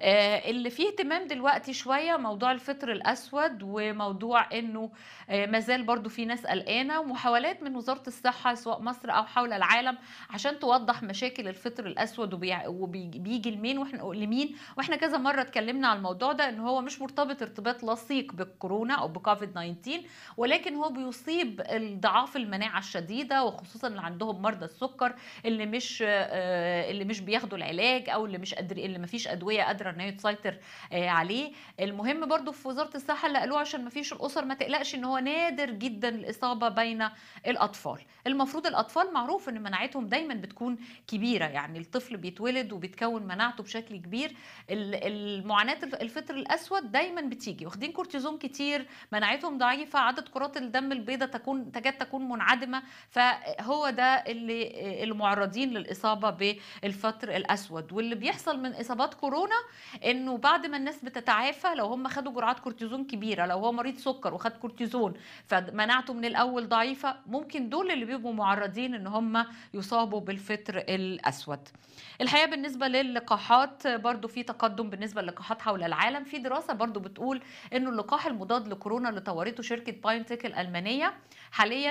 آه، اللي فيه اهتمام دلوقتي شويه موضوع الفطر الاسود وموضوع انه آه، مازال برضو في ناس قلقانه ومحاولات من وزاره الصحه سواء مصر او حول العالم عشان توضح مشاكل الفطر الاسود وبيجي لمين واحنا لمين واحنا كذا مره اتكلمنا على الموضوع ده ان هو مش مرتبط ارتباط لصيق بالكورونا او بكوفيد 19 ولكن هو بيصيب ضعاف المناعه الشديده وخصوصا اللي عندهم مرضى السكر اللي مش آه، اللي مش بياخدوا العلاج او اللي مش قادر اللي مفيش ادويه قادره قادره ان هي تسيطر آه، عليه المهم برضو في وزاره الصحه اللي قالوه عشان ما فيش الاسر ما تقلقش ان هو نادر جدا الاصابه بين الاطفال المفروض الاطفال معروف ان مناعتهم دايما بتكون كبيره يعني الطفل بيتولد وبتكون مناعته بشكل كبير المعاناه الفطر الاسود دايما بتيجي واخدين كورتيزون كتير مناعتهم ضعيفه عدد كرات الدم البيضاء تكون تكاد تكون منعدمه فهو ده اللي آه، المعرضين للاصابه بالفطر الاسود واللي بيحصل من اصابات كورونا انه بعد ما الناس بتتعافى لو هم خدوا جرعات كورتيزون كبيره لو هو مريض سكر وخد كورتيزون فمناعته من الاول ضعيفه ممكن دول اللي بيبقوا معرضين ان هم يصابوا بالفطر الاسود الحقيقه بالنسبه للقاحات برضو في تقدم بالنسبه للقاحات حول العالم في دراسه برضو بتقول انه اللقاح المضاد لكورونا اللي طورته شركه باينتك الالمانيه حاليا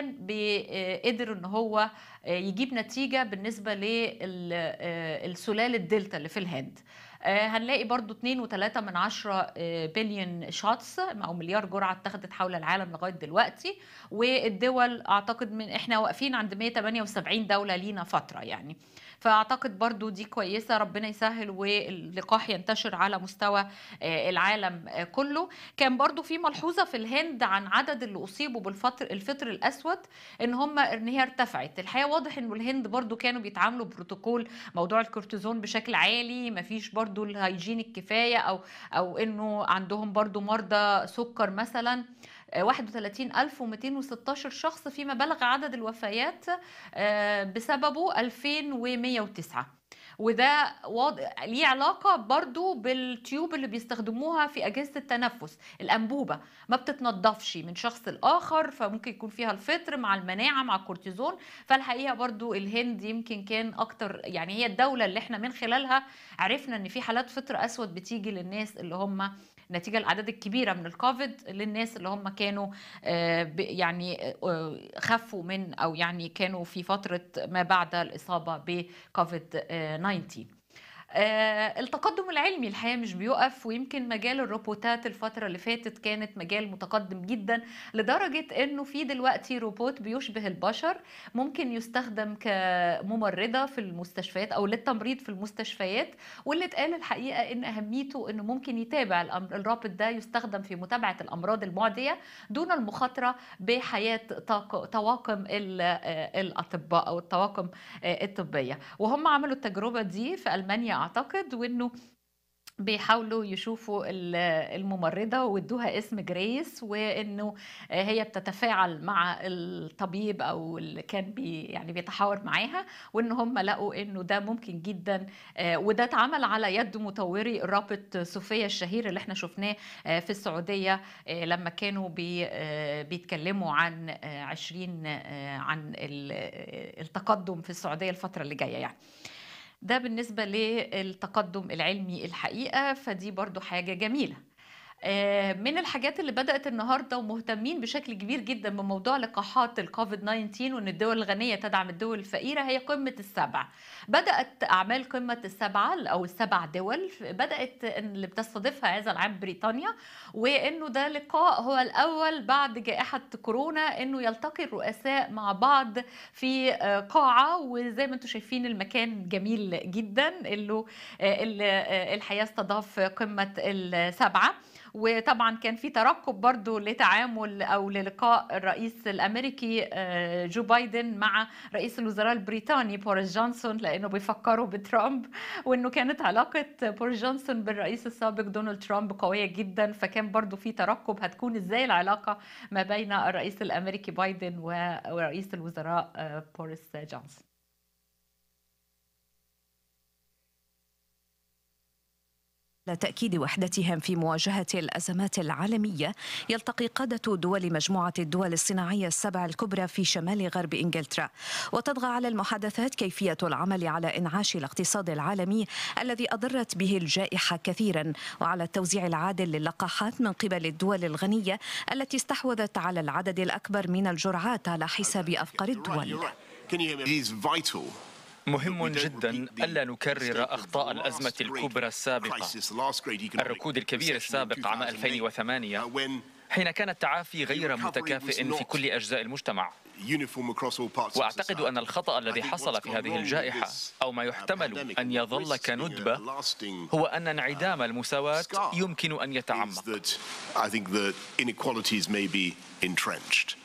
قدر ان هو يجيب نتيجه بالنسبه للسلاله آه، الدلتا اللي في الهند آه، هنلاقي برضو 2.3 من 10 بليون شوتس او مليار جرعه اتخذت حول العالم لغايه دلوقتي والدول اعتقد من احنا واقفين عند 178 دوله لينا فتره يعني فاعتقد برضو دي كويسه ربنا يسهل واللقاح ينتشر على مستوى آه، العالم آه، كله كان برضو في ملحوظه في الهند عن عدد اللي اصيبوا بالفطر الفطر الاسود ان هم ان هي ارتفعت الحقيقه واضح انه الهند برضو كانوا بيتعاملوا بروتوكول موضوع الكورتيزون بشكل عالي مفيش برضو الهيجين الكفايه او او انه عندهم برضو مرضى سكر مثلا 31216 آه، شخص فيما بلغ عدد الوفيات آه، بسببه 2109 وده واضح ليه علاقه برضو بالتيوب اللي بيستخدموها في اجهزه التنفس الانبوبه ما بتتنضفش من شخص لاخر فممكن يكون فيها الفطر مع المناعه مع الكورتيزون فالحقيقه برضو الهند يمكن كان اكتر يعني هي الدوله اللي احنا من خلالها عرفنا ان في حالات فطر اسود بتيجي للناس اللي هم نتيجه الاعداد الكبيره من الكوفيد للناس اللي هم كانوا آه، يعني آه، خفوا من او يعني كانوا في فتره ما بعد الاصابه بكوفيد 19 آه، التقدم العلمي الحقيقه مش بيقف ويمكن مجال الروبوتات الفتره اللي فاتت كانت مجال متقدم جدا لدرجه انه في دلوقتي روبوت بيشبه البشر ممكن يستخدم كممرضه في المستشفيات او للتمريض في المستشفيات واللي اتقال الحقيقه ان اهميته انه ممكن يتابع الامر الرابط ده يستخدم في متابعه الامراض المعديه دون المخاطره بحياه طواقم آه، الاطباء او الطواقم آه، الطبيه وهم عملوا التجربه دي في المانيا اعتقد وانه بيحاولوا يشوفوا الممرضه وادوها اسم جريس وانه هي بتتفاعل مع الطبيب او اللي كان بي يعني بيتحاور معاها وان هم لقوا انه ده ممكن جدا آه، وده اتعمل على يد مطوري رابط صوفيا الشهير اللي احنا شفناه آه، في السعوديه آه، لما كانوا بي بيتكلموا عن 20 عن التقدم في السعوديه الفتره اللي جايه يعني. ده بالنسبة للتقدم العلمي الحقيقة فدي برضو حاجة جميلة آه، من الحاجات اللي بدأت النهارده ومهتمين بشكل كبير جدا بموضوع لقاحات الكوفيد 19 وان الدول الغنيه تدعم الدول الفقيره هي قمه السبع. بدأت اعمال قمه السبعه او السبع دول بدأت اللي بتستضيفها هذا العام بريطانيا وانه ده لقاء هو الاول بعد جائحه كورونا انه يلتقي الرؤساء مع بعض في آه، قاعه وزي ما انتم شايفين المكان جميل جدا اللي آه، الحقيقه استضاف قمه السبعه. وطبعا كان في ترقب برضو لتعامل او للقاء الرئيس الامريكي آه، جو بايدن مع رئيس الوزراء البريطاني بوريس جونسون لانه بيفكروا بترامب وانه كانت علاقه بوريس جونسون بالرئيس السابق دونالد ترامب قويه جدا فكان برضو في ترقب هتكون ازاي العلاقه ما بين الرئيس الامريكي بايدن ورئيس الوزراء آه، بوريس جونسون لتأكيد وحدتهم في مواجهة الأزمات العالمية يلتقي قادة دول مجموعة الدول الصناعية السبع الكبرى في شمال غرب إنجلترا وتضغى على المحادثات كيفية العمل على إنعاش الاقتصاد العالمي الذي أضرت به الجائحة كثيرا وعلى التوزيع العادل للقاحات من قبل الدول الغنية التي استحوذت على العدد الأكبر من الجرعات على حساب أفقر الدول. مهم جدا ألا نكرر أخطاء الأزمة الكبرى السابقة الركود الكبير السابق عام 2008 uh, حين كان التعافي غير متكافئ في كل أجزاء المجتمع وأعتقد أن الخطأ الذي حصل في هذه الجائحة uh, أو ما يحتمل أن يظل كندبة هو أن uh, انعدام المساواة يمكن أن يتعمق entrenched.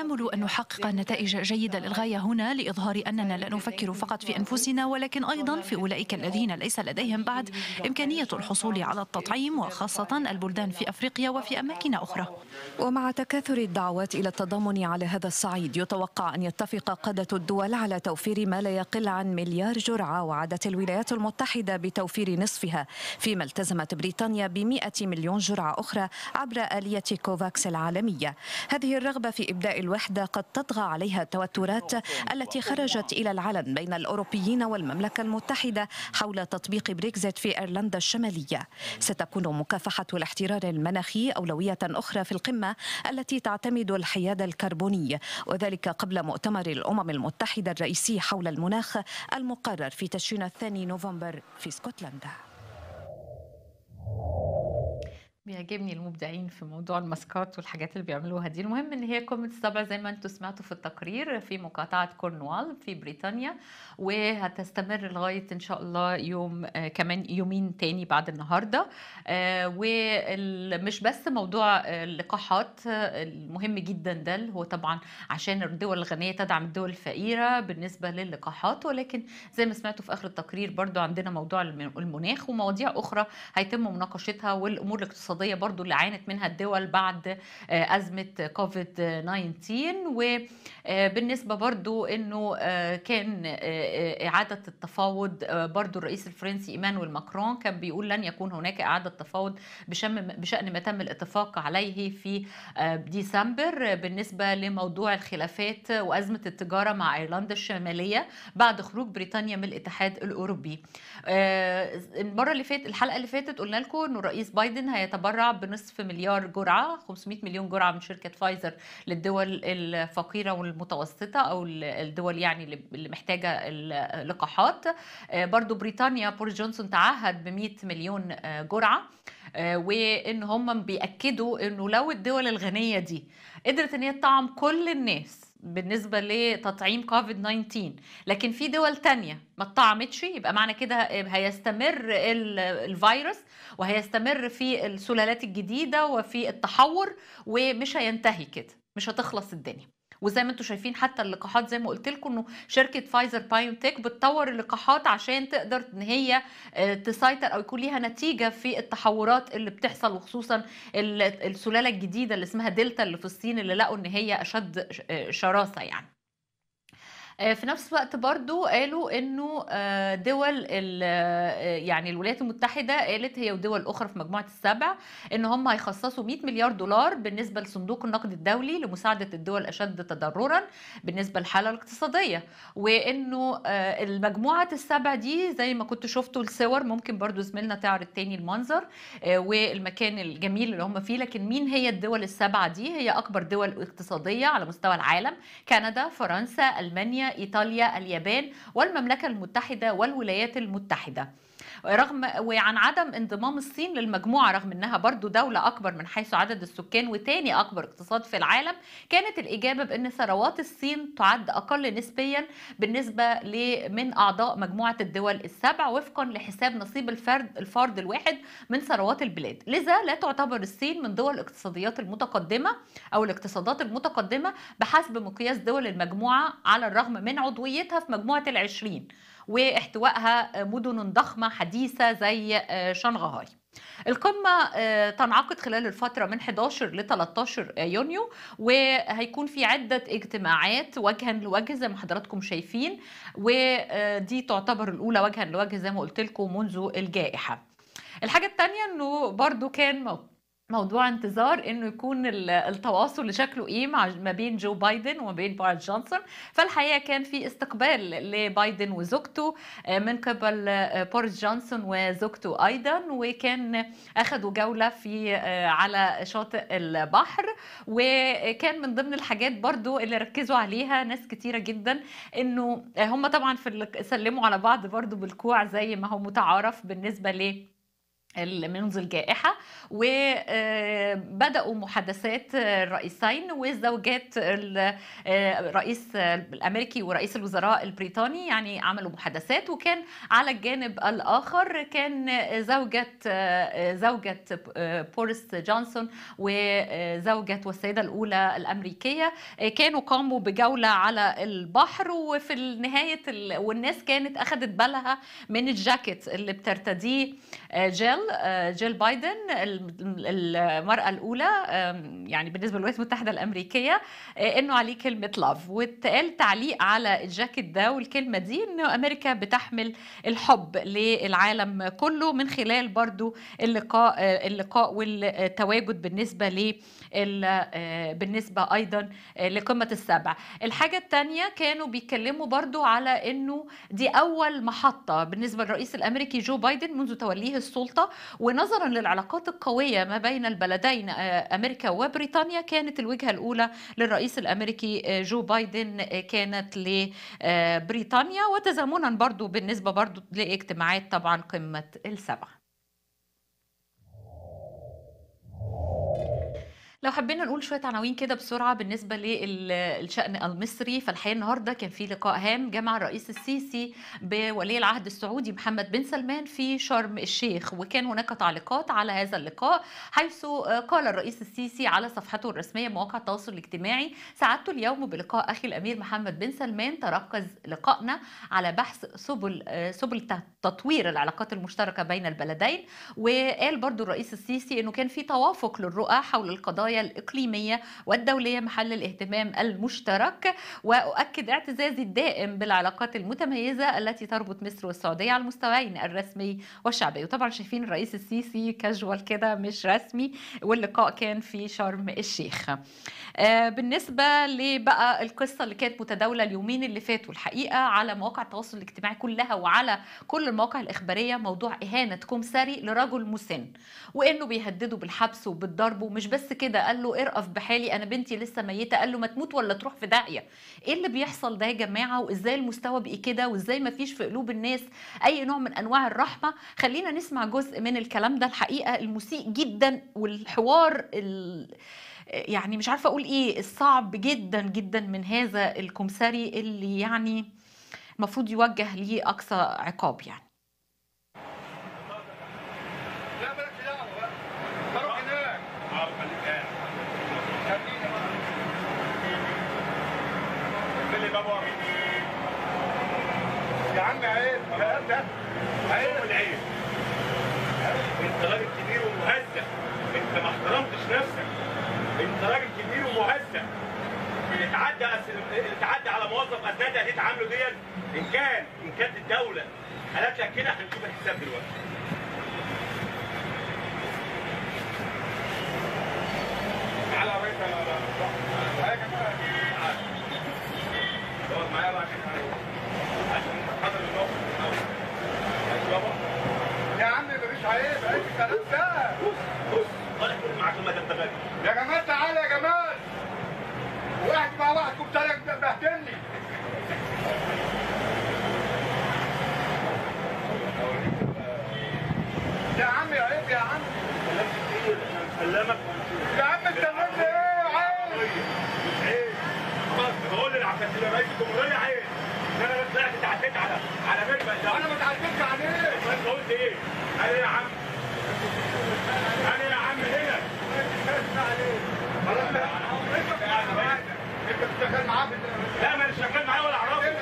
آمل أن نحقق نتائج جيدة للغاية هنا لإظهار أننا لا نفكر فقط في أنفسنا ولكن أيضا في أولئك الذين ليس لديهم بعد إمكانية الحصول على التطعيم وخاصة البلدان في أفريقيا وفي أماكن أخرى ومع تكاثر الدعوات إلى التضامن على هذا الصعيد يتوقع أن يتفق قادة الدول على توفير ما لا يقل عن مليار جرعة وعدت الولايات المتحدة بتوفير نصفها فيما التزمت بريطانيا بمئة مليون جرعة أخرى عبر آلية كوفاكس العالمية هذه الرغبة في إبداء الوحدة قد تطغى عليها التوترات التي خرجت إلى العلن بين الأوروبيين والمملكة المتحدة حول تطبيق بريكزيت في أيرلندا الشمالية ستكون مكافحة الاحترار المناخي أولوية أخرى في القمة التي تعتمد الحياد الكربوني وذلك قبل مؤتمر الأمم المتحدة الرئيسي حول المناخ المقرر في تشرين الثاني نوفمبر في اسكتلندا بيعجبني المبدعين في موضوع الماسكات والحاجات اللي بيعملوها دي المهم ان هي قمه السبع زي ما انتم سمعتوا في التقرير في مقاطعه كورنوال في بريطانيا وهتستمر لغايه ان شاء الله يوم آه كمان يومين تاني بعد النهارده آه ومش بس موضوع آه، اللقاحات آه، المهم جدا ده اللي هو طبعا عشان الدول الغنيه تدعم الدول الفقيره بالنسبه للقاحات ولكن زي ما سمعتوا في اخر التقرير برضو عندنا موضوع المناخ ومواضيع اخرى هيتم مناقشتها والامور الاقتصاديه الاقتصاديه برضو اللي عانت منها الدول بعد آه، ازمه كوفيد 19 و آه، بالنسبة برضو أنه آه، كان آه، إعادة التفاوض برضو الرئيس الفرنسي إيمانويل ماكرون كان بيقول لن يكون هناك إعادة تفاوض بشأن ما تم الاتفاق عليه في ديسمبر بالنسبة لموضوع الخلافات وأزمة التجارة مع أيرلندا الشمالية بعد خروج بريطانيا من الاتحاد الأوروبي المرة اللي فاتت الحلقة اللي فاتت قلنا لكم أنه الرئيس بايدن هيتبرع بنصف مليار جرعة 500 مليون جرعة من شركة فايزر للدول الفقيرة وال المتوسطة أو الدول يعني اللي محتاجة اللقاحات آه، برضو بريطانيا بور جونسون تعهد ب 100 مليون آه، جرعة آه، وان هم بياكدوا انه لو الدول الغنيه دي قدرت ان هي تطعم كل الناس بالنسبه لتطعيم كوفيد 19 لكن في دول تانية ما اتطعمتش يبقى معنى كده هيستمر الفيروس وهيستمر في السلالات الجديده وفي التحور ومش هينتهي كده مش هتخلص الدنيا وزي ما انتم شايفين حتى اللقاحات زي ما قلت لكم انه شركه فايزر بايونتك بتطور اللقاحات عشان تقدر ان هي آه، تسيطر او يكون ليها نتيجه في التحورات اللي بتحصل وخصوصا السلاله الجديده اللي اسمها دلتا اللي في الصين اللي لقوا ان هي اشد آه، شراسه يعني آه، في نفس الوقت برضو قالوا انه آه، دول آه، يعني الولايات المتحده قالت هي ودول اخرى في مجموعه السبع ان هم هيخصصوا 100 مليار دولار بالنسبه لصندوق النقد الدولي لمساعده الدول اشد تضررا بالنسبه للحاله الاقتصاديه وانه المجموعه السبع دي زي ما كنت شفتوا الصور ممكن برضو زميلنا تعرض تاني المنظر والمكان الجميل اللي هم فيه لكن مين هي الدول السبعه دي هي اكبر دول اقتصاديه على مستوى العالم كندا فرنسا المانيا إيطاليا اليابان والمملكة المتحدة والولايات المتحدة رغم وعن عدم انضمام الصين للمجموعه رغم انها برضو دوله اكبر من حيث عدد السكان وتاني اكبر اقتصاد في العالم كانت الاجابه بان ثروات الصين تعد اقل نسبيا بالنسبه من اعضاء مجموعه الدول السبع وفقا لحساب نصيب الفرد الفرد الواحد من ثروات البلاد لذا لا تعتبر الصين من دول الاقتصاديات المتقدمه او الاقتصادات المتقدمه بحسب مقياس دول المجموعه على الرغم من عضويتها في مجموعه العشرين واحتوائها مدن ضخمة حديثة زي آه، شنغهاي القمة آه، تنعقد خلال الفترة من 11 ل 13 آه، يونيو وهيكون في عدة اجتماعات وجها لوجه زي ما حضراتكم شايفين ودي تعتبر الأولى وجها لوجه زي ما قلت لكم منذ الجائحة الحاجة الثانية انه برضو كان موضوع انتظار انه يكون التواصل شكله ايه مع ما بين جو بايدن وما بين بارت جونسون فالحقيقه كان في استقبال لبايدن وزوجته آه، من قبل آه، بارت جونسون وزوجته ايضا وكان اخذوا جوله في آه، على شاطئ البحر وكان من ضمن الحاجات برضو اللي ركزوا عليها ناس كتيره جدا انه هم طبعا في سلموا على بعض برضو بالكوع زي ما هو متعارف بالنسبه ليه منذ الجائحة وبدأوا محادثات الرئيسين والزوجات الرئيس الأمريكي ورئيس الوزراء البريطاني يعني عملوا محادثات وكان على الجانب الآخر كان زوجة زوجة بوريس جونسون وزوجة والسيدة الأولى الأمريكية كانوا قاموا بجولة على البحر وفي نهاية والناس كانت أخذت بالها من الجاكيت اللي بترتديه جيل آه، جيل بايدن المرأة الأولى يعني بالنسبة للولايات المتحدة الأمريكية آه، إنه عليه كلمة لاف واتقال تعليق على الجاكيت ده والكلمة دي إنه أمريكا بتحمل الحب للعالم كله من خلال برضو اللقاء آه، اللقاء والتواجد بالنسبة ل بالنسبة أيضا لقمة السبع الحاجة الثانية كانوا بيتكلموا برضو على إنه دي أول محطة بالنسبة للرئيس الأمريكي جو بايدن منذ توليه السلطة ونظرا للعلاقات القوية ما بين البلدين آه، أمريكا وبريطانيا كانت الوجهة الأولى للرئيس الأمريكي آه، جو بايدن آه، كانت لبريطانيا وتزامنا برضو بالنسبة برضو لاجتماعات طبعا قمة السبعة لو حبينا نقول شويه عناوين كده بسرعه بالنسبه للشان المصري فالحقيقه النهارده كان في لقاء هام جمع الرئيس السيسي بولي العهد السعودي محمد بن سلمان في شرم الشيخ وكان هناك تعليقات على هذا اللقاء حيث قال الرئيس السيسي على صفحته الرسميه مواقع التواصل الاجتماعي سعدت اليوم بلقاء اخي الامير محمد بن سلمان تركز لقائنا على بحث سبل سبل تطوير العلاقات المشتركه بين البلدين وقال برضو الرئيس السيسي انه كان في توافق للرؤى حول القضايا القضايا الإقليمية والدولية محل الاهتمام المشترك وأؤكد اعتزازي الدائم بالعلاقات المتميزة التي تربط مصر والسعودية على المستويين الرسمي والشعبي وطبعا شايفين الرئيس السيسي كاجوال كده مش رسمي واللقاء كان في شرم الشيخ آه، بالنسبة لبقى القصة اللي كانت متداولة اليومين اللي فاتوا الحقيقة على مواقع التواصل الاجتماعي كلها وعلى كل المواقع الإخبارية موضوع إهانة كومساري لرجل مسن وإنه بيهدده بالحبس وبالضرب ومش بس كده قال له ارقف إيه بحالي انا بنتي لسه ميته قال له ما تموت ولا تروح في داهيه ايه اللي بيحصل ده يا جماعه وازاي المستوى بقي كده وازاي ما فيش في قلوب الناس اي نوع من انواع الرحمه خلينا نسمع جزء من الكلام ده الحقيقه المسيء جدا والحوار ال... يعني مش عارفه اقول ايه الصعب جدا جدا من هذا الكمساري اللي يعني المفروض يوجه ليه اقصى عقاب يعني ده العيب انت راجل كبير ومهزأ انت ما احترمتش نفسك انت راجل كبير ومهزأ تعدى أس... تعدى على موظف اسناد اللي عامله ديت ان كان ان كانت الدوله قالت لك كده هنشوف الحساب دلوقتي تعالى يا ريس تعالى يا جماعه اقعد معايا بقى عشان عشان خاطر الموقف مش عيب عيب الكلام ده بص بص ولا كل معاك ما تبغى يا جمال تعالى يا جمال واحد مع واحد كنت انا بهدلني يا عم يا عيب يا عم كلامك يا عم انت قلت ايه عيب مش عيب بقول العفاسيه رئيس الجمهوريه عيب انا طلعت اتعديت على على مجمل ده انا ما اتعديتش عليه انت قلت ايه؟ قال يا عم انا يا عم هنا خلاص انت بتشتغل معاه لا ما انا شغال معاه ولا اعرفه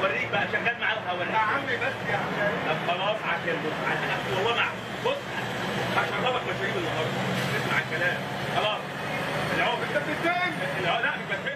هوريك بقى شغال معاه هوريك يا عمي بس يا عم خلاص عشان بص عشان والله مع بص هشربك مشاريب النهارده اسمع الكلام خلاص العقد انت بتتضايق لا مش بتضايق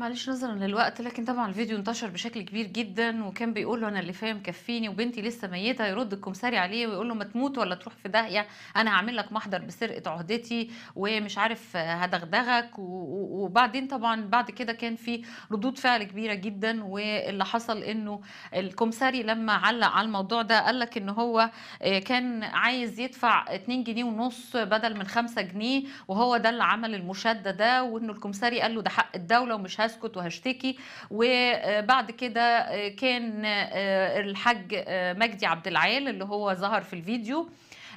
معلش نظرا للوقت لكن طبعا الفيديو انتشر بشكل كبير جدا وكان بيقول له انا اللي فاهم كفيني وبنتي لسه ميته يرد الكمساري عليه ويقول له ما تموت ولا تروح في داهيه انا هعمل لك محضر بسرقه عهدتي ومش عارف هدغدغك وبعدين طبعا بعد كده كان في ردود فعل كبيره جدا واللي حصل انه الكمساري لما علق على الموضوع ده قال لك ان هو آه، كان عايز يدفع 2 جنيه ونص بدل من 5 جنيه وهو ده اللي عمل المشاده ده وانه الكمساري قال له ده حق الدوله ومش هسكت وهشتكي وبعد كده آه، كان آه، الحاج آه، مجدي عبد العال اللي هو ظهر في الفيديو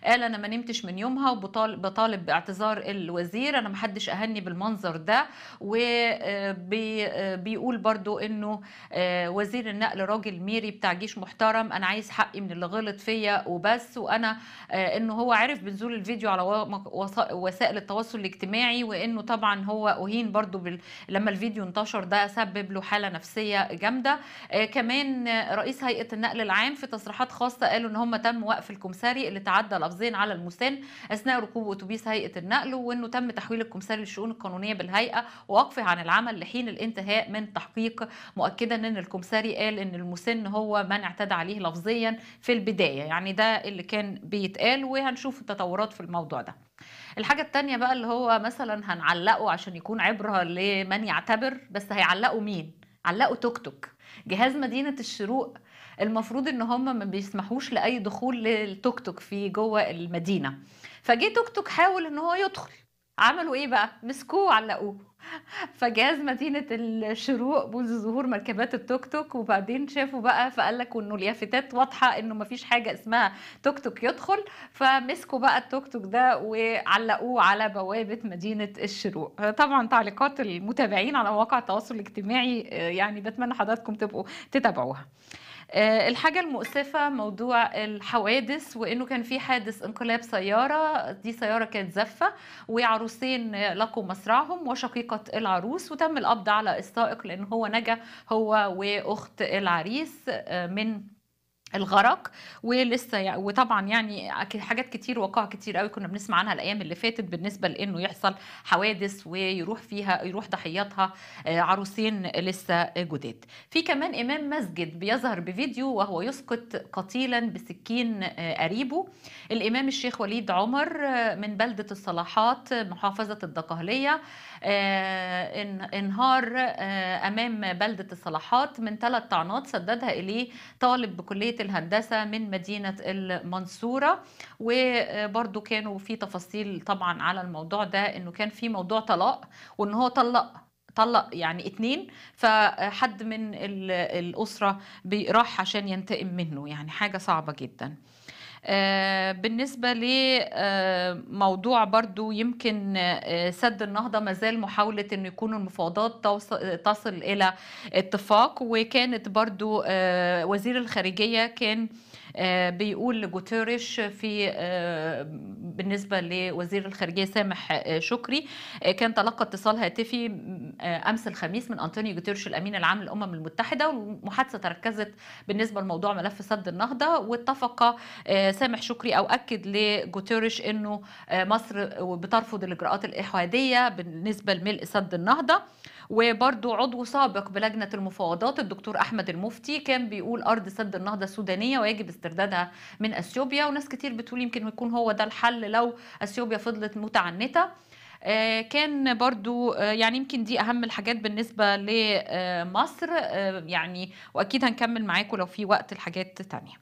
قال انا ما نمتش من يومها وبطالب باعتذار الوزير انا ما حدش اهني بالمنظر ده وبيقول آه، آه، برضو انه آه، وزير النقل راجل ميري بتاع جيش محترم انا عايز حقي من اللي غلط فيا وبس وانا انه هو عرف بنزول الفيديو على وسائل التواصل الاجتماعي وانه طبعا هو اهين برضو بال... لما الفيديو انتشر ده سبب له حاله نفسيه جامده آه كمان رئيس هيئه النقل العام في تصريحات خاصه قالوا ان هم تم وقف الكمساري اللي تعدى محافظين على المسن اثناء ركوب اتوبيس هيئه النقل وانه تم تحويل الكمساري للشؤون القانونيه بالهيئه ووقفه عن العمل لحين الانتهاء من تحقيق مؤكدا ان الكمساري قال ان المسن هو من اعتدى عليه لفظيا في البدايه يعني ده اللي كان بيتقال وهنشوف التطورات في الموضوع ده الحاجة التانية بقى اللي هو مثلا هنعلقه عشان يكون عبرة لمن يعتبر بس هيعلقه مين؟ علقه توك توك جهاز مدينة الشروق المفروض ان هم ما بيسمحوش لاي دخول للتوك توك في جوه المدينه فجه توك توك حاول ان هو يدخل عملوا ايه بقى مسكوه وعلقوه فجاز مدينة الشروق منذ ظهور مركبات التوك توك وبعدين شافوا بقى فقال لك انه اليافتات واضحة انه مفيش حاجة اسمها توك توك يدخل فمسكوا بقى التوك توك ده وعلقوه على بوابة مدينة الشروق طبعا تعليقات المتابعين على مواقع التواصل الاجتماعي آه، يعني بتمنى حضراتكم تبقوا تتابعوها آه، الحاجة المؤسفة موضوع الحوادث وإنه كان في حادث انقلاب سيارة دي سيارة كانت زفة وعروسين لقوا مصرعهم وشقيقة العروس وتم القبض على السائق لأن هو نجا هو وأخت العريس آه، من الغرق ولسه يعني وطبعا يعني حاجات كتير وقع كتير قوي كنا بنسمع عنها الايام اللي فاتت بالنسبه لانه يحصل حوادث ويروح فيها يروح ضحياتها آه، عروسين لسه جداد في كمان امام مسجد بيظهر بفيديو وهو يسقط قتيلا بسكين آه، قريبه الامام الشيخ وليد عمر آه، من بلده الصلاحات محافظه الدقهليه آه، انهار آه، امام بلده الصلاحات من ثلاث طعنات سددها اليه طالب بكليه الهندسه من مدينه المنصوره وبرده كانوا في تفاصيل طبعا على الموضوع ده انه كان في موضوع طلاق وان هو طلق طلق يعني اتنين فحد من الأسرة راح عشان ينتقم منه يعني حاجة صعبة جداً آه، بالنسبة لموضوع آه، برضو يمكن آه، سد النهضة مازال محاولة أن يكون المفاوضات تصل إلى اتفاق وكانت برضو وزير الخارجية كان آه، بيقول جوتيريش في آه، بالنسبه لوزير الخارجيه سامح آه، شكري كان تلقى اتصال هاتفي امس الخميس من انطونيو جوتيريش الامين العام للامم المتحده والمحادثه تركزت بالنسبه لموضوع ملف سد النهضه واتفق سامح شكري او اكد لجوتيريش انه مصر بترفض الاجراءات الإحوادية بالنسبه لملء سد النهضه وبرضو عضو سابق بلجنة المفاوضات الدكتور أحمد المفتي كان بيقول أرض سد النهضة السودانية ويجب استردادها من أثيوبيا وناس كتير بتقول يمكن يكون هو ده الحل لو أثيوبيا فضلت متعنتة آه، كان برضو آه، يعني يمكن دي أهم الحاجات بالنسبة لمصر آه، يعني وأكيد هنكمل معاكم لو في وقت الحاجات تانية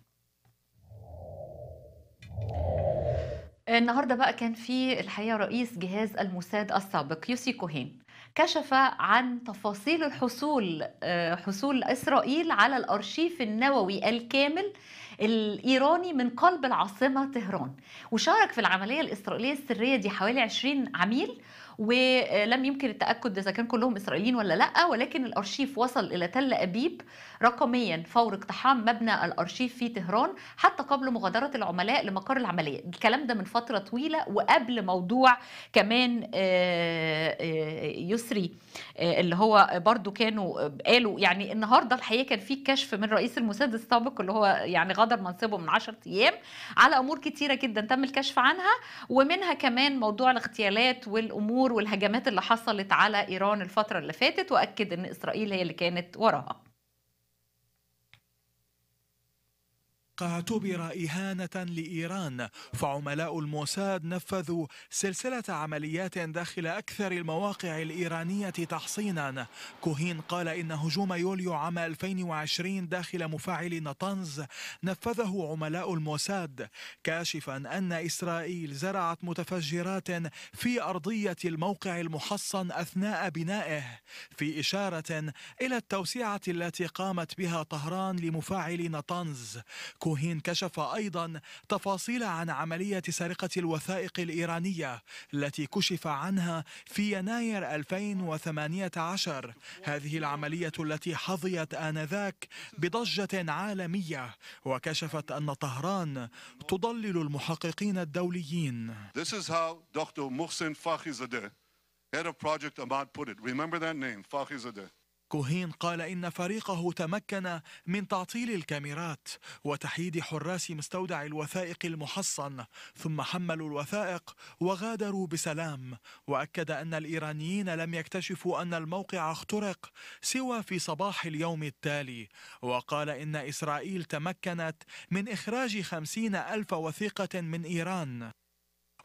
النهارده بقى كان في الحقيقه رئيس جهاز الموساد السابق يوسي كوهين كشف عن تفاصيل الحصول آه، حصول إسرائيل على الأرشيف النووي الكامل الإيراني من قلب العاصمة طهران وشارك في العملية الإسرائيلية السرية دي حوالي 20 عميل ولم يمكن التاكد اذا كان كلهم اسرائيليين ولا لا ولكن الارشيف وصل الى تل ابيب رقميا فور اقتحام مبنى الارشيف في طهران حتى قبل مغادره العملاء لمقر العمليه الكلام ده من فتره طويله وقبل موضوع كمان آه، آه، يسري آه، اللي هو برضو كانوا قالوا يعني النهارده الحقيقه كان في كشف من رئيس الموساد السابق اللي هو يعني غادر منصبه من 10 ايام على امور كتيره جدا تم الكشف عنها ومنها كمان موضوع الاغتيالات والامور الامور والهجمات اللي حصلت على ايران الفتره اللي فاتت واكد ان اسرائيل هي اللي كانت وراها اعتبر إهانة لإيران فعملاء الموساد نفذوا سلسلة عمليات داخل أكثر المواقع الإيرانية تحصينا كوهين قال إن هجوم يوليو عام 2020 داخل مفاعل نطنز نفذه عملاء الموساد كاشفا أن إسرائيل زرعت متفجرات في أرضية الموقع المحصن أثناء بنائه في إشارة إلى التوسعة التي قامت بها طهران لمفاعل نطنز كوهين كوهين كشف أيضا تفاصيل عن عملية سرقة الوثائق الإيرانية التي كشف عنها في يناير 2018 هذه العملية التي حظيت آنذاك بضجة عالمية وكشفت أن طهران تضلل المحققين الدوليين This is how Dr. Mohsen Fakhrizadeh, head of Project Ahmad put it. Remember that name, Fakhrizadeh. كوهين قال إن فريقه تمكن من تعطيل الكاميرات وتحييد حراس مستودع الوثائق المحصن ثم حملوا الوثائق وغادروا بسلام وأكد أن الإيرانيين لم يكتشفوا أن الموقع اخترق سوى في صباح اليوم التالي وقال إن إسرائيل تمكنت من إخراج خمسين ألف وثيقة من إيران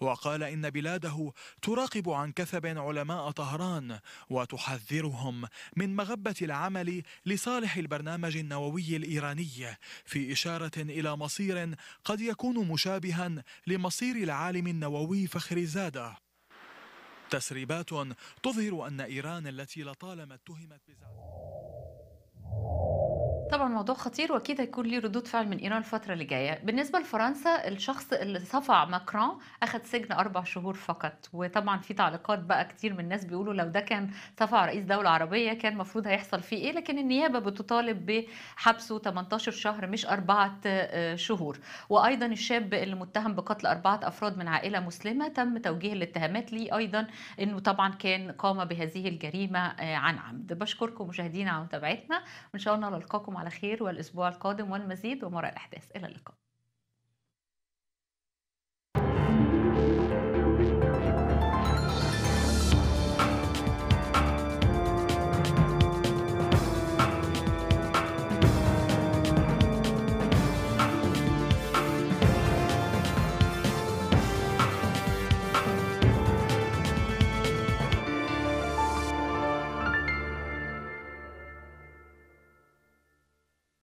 وقال إن بلاده تراقب عن كثب علماء طهران وتحذرهم من مغبة العمل لصالح البرنامج النووي الإيراني في إشارة إلى مصير قد يكون مشابها لمصير العالم النووي زاده تسريبات تظهر أن إيران التي لطالما اتهمت بزعزعة طبعا موضوع خطير واكيد هيكون ليه ردود فعل من ايران الفتره اللي جايه بالنسبه لفرنسا الشخص اللي صفع ماكرون اخذ سجن اربع شهور فقط وطبعا في تعليقات بقى كتير من الناس بيقولوا لو ده كان صفع رئيس دوله عربيه كان المفروض هيحصل فيه ايه لكن النيابه بتطالب بحبسه 18 شهر مش اربعه آه، شهور وايضا الشاب اللي متهم بقتل اربعه افراد من عائله مسلمه تم توجيه الاتهامات ليه ايضا انه طبعا كان قام بهذه الجريمه آه، عن عمد بشكركم مشاهدينا على متابعتنا وان شاء الله نلقاكم على خير والاسبوع القادم والمزيد وما الاحداث الى اللقاء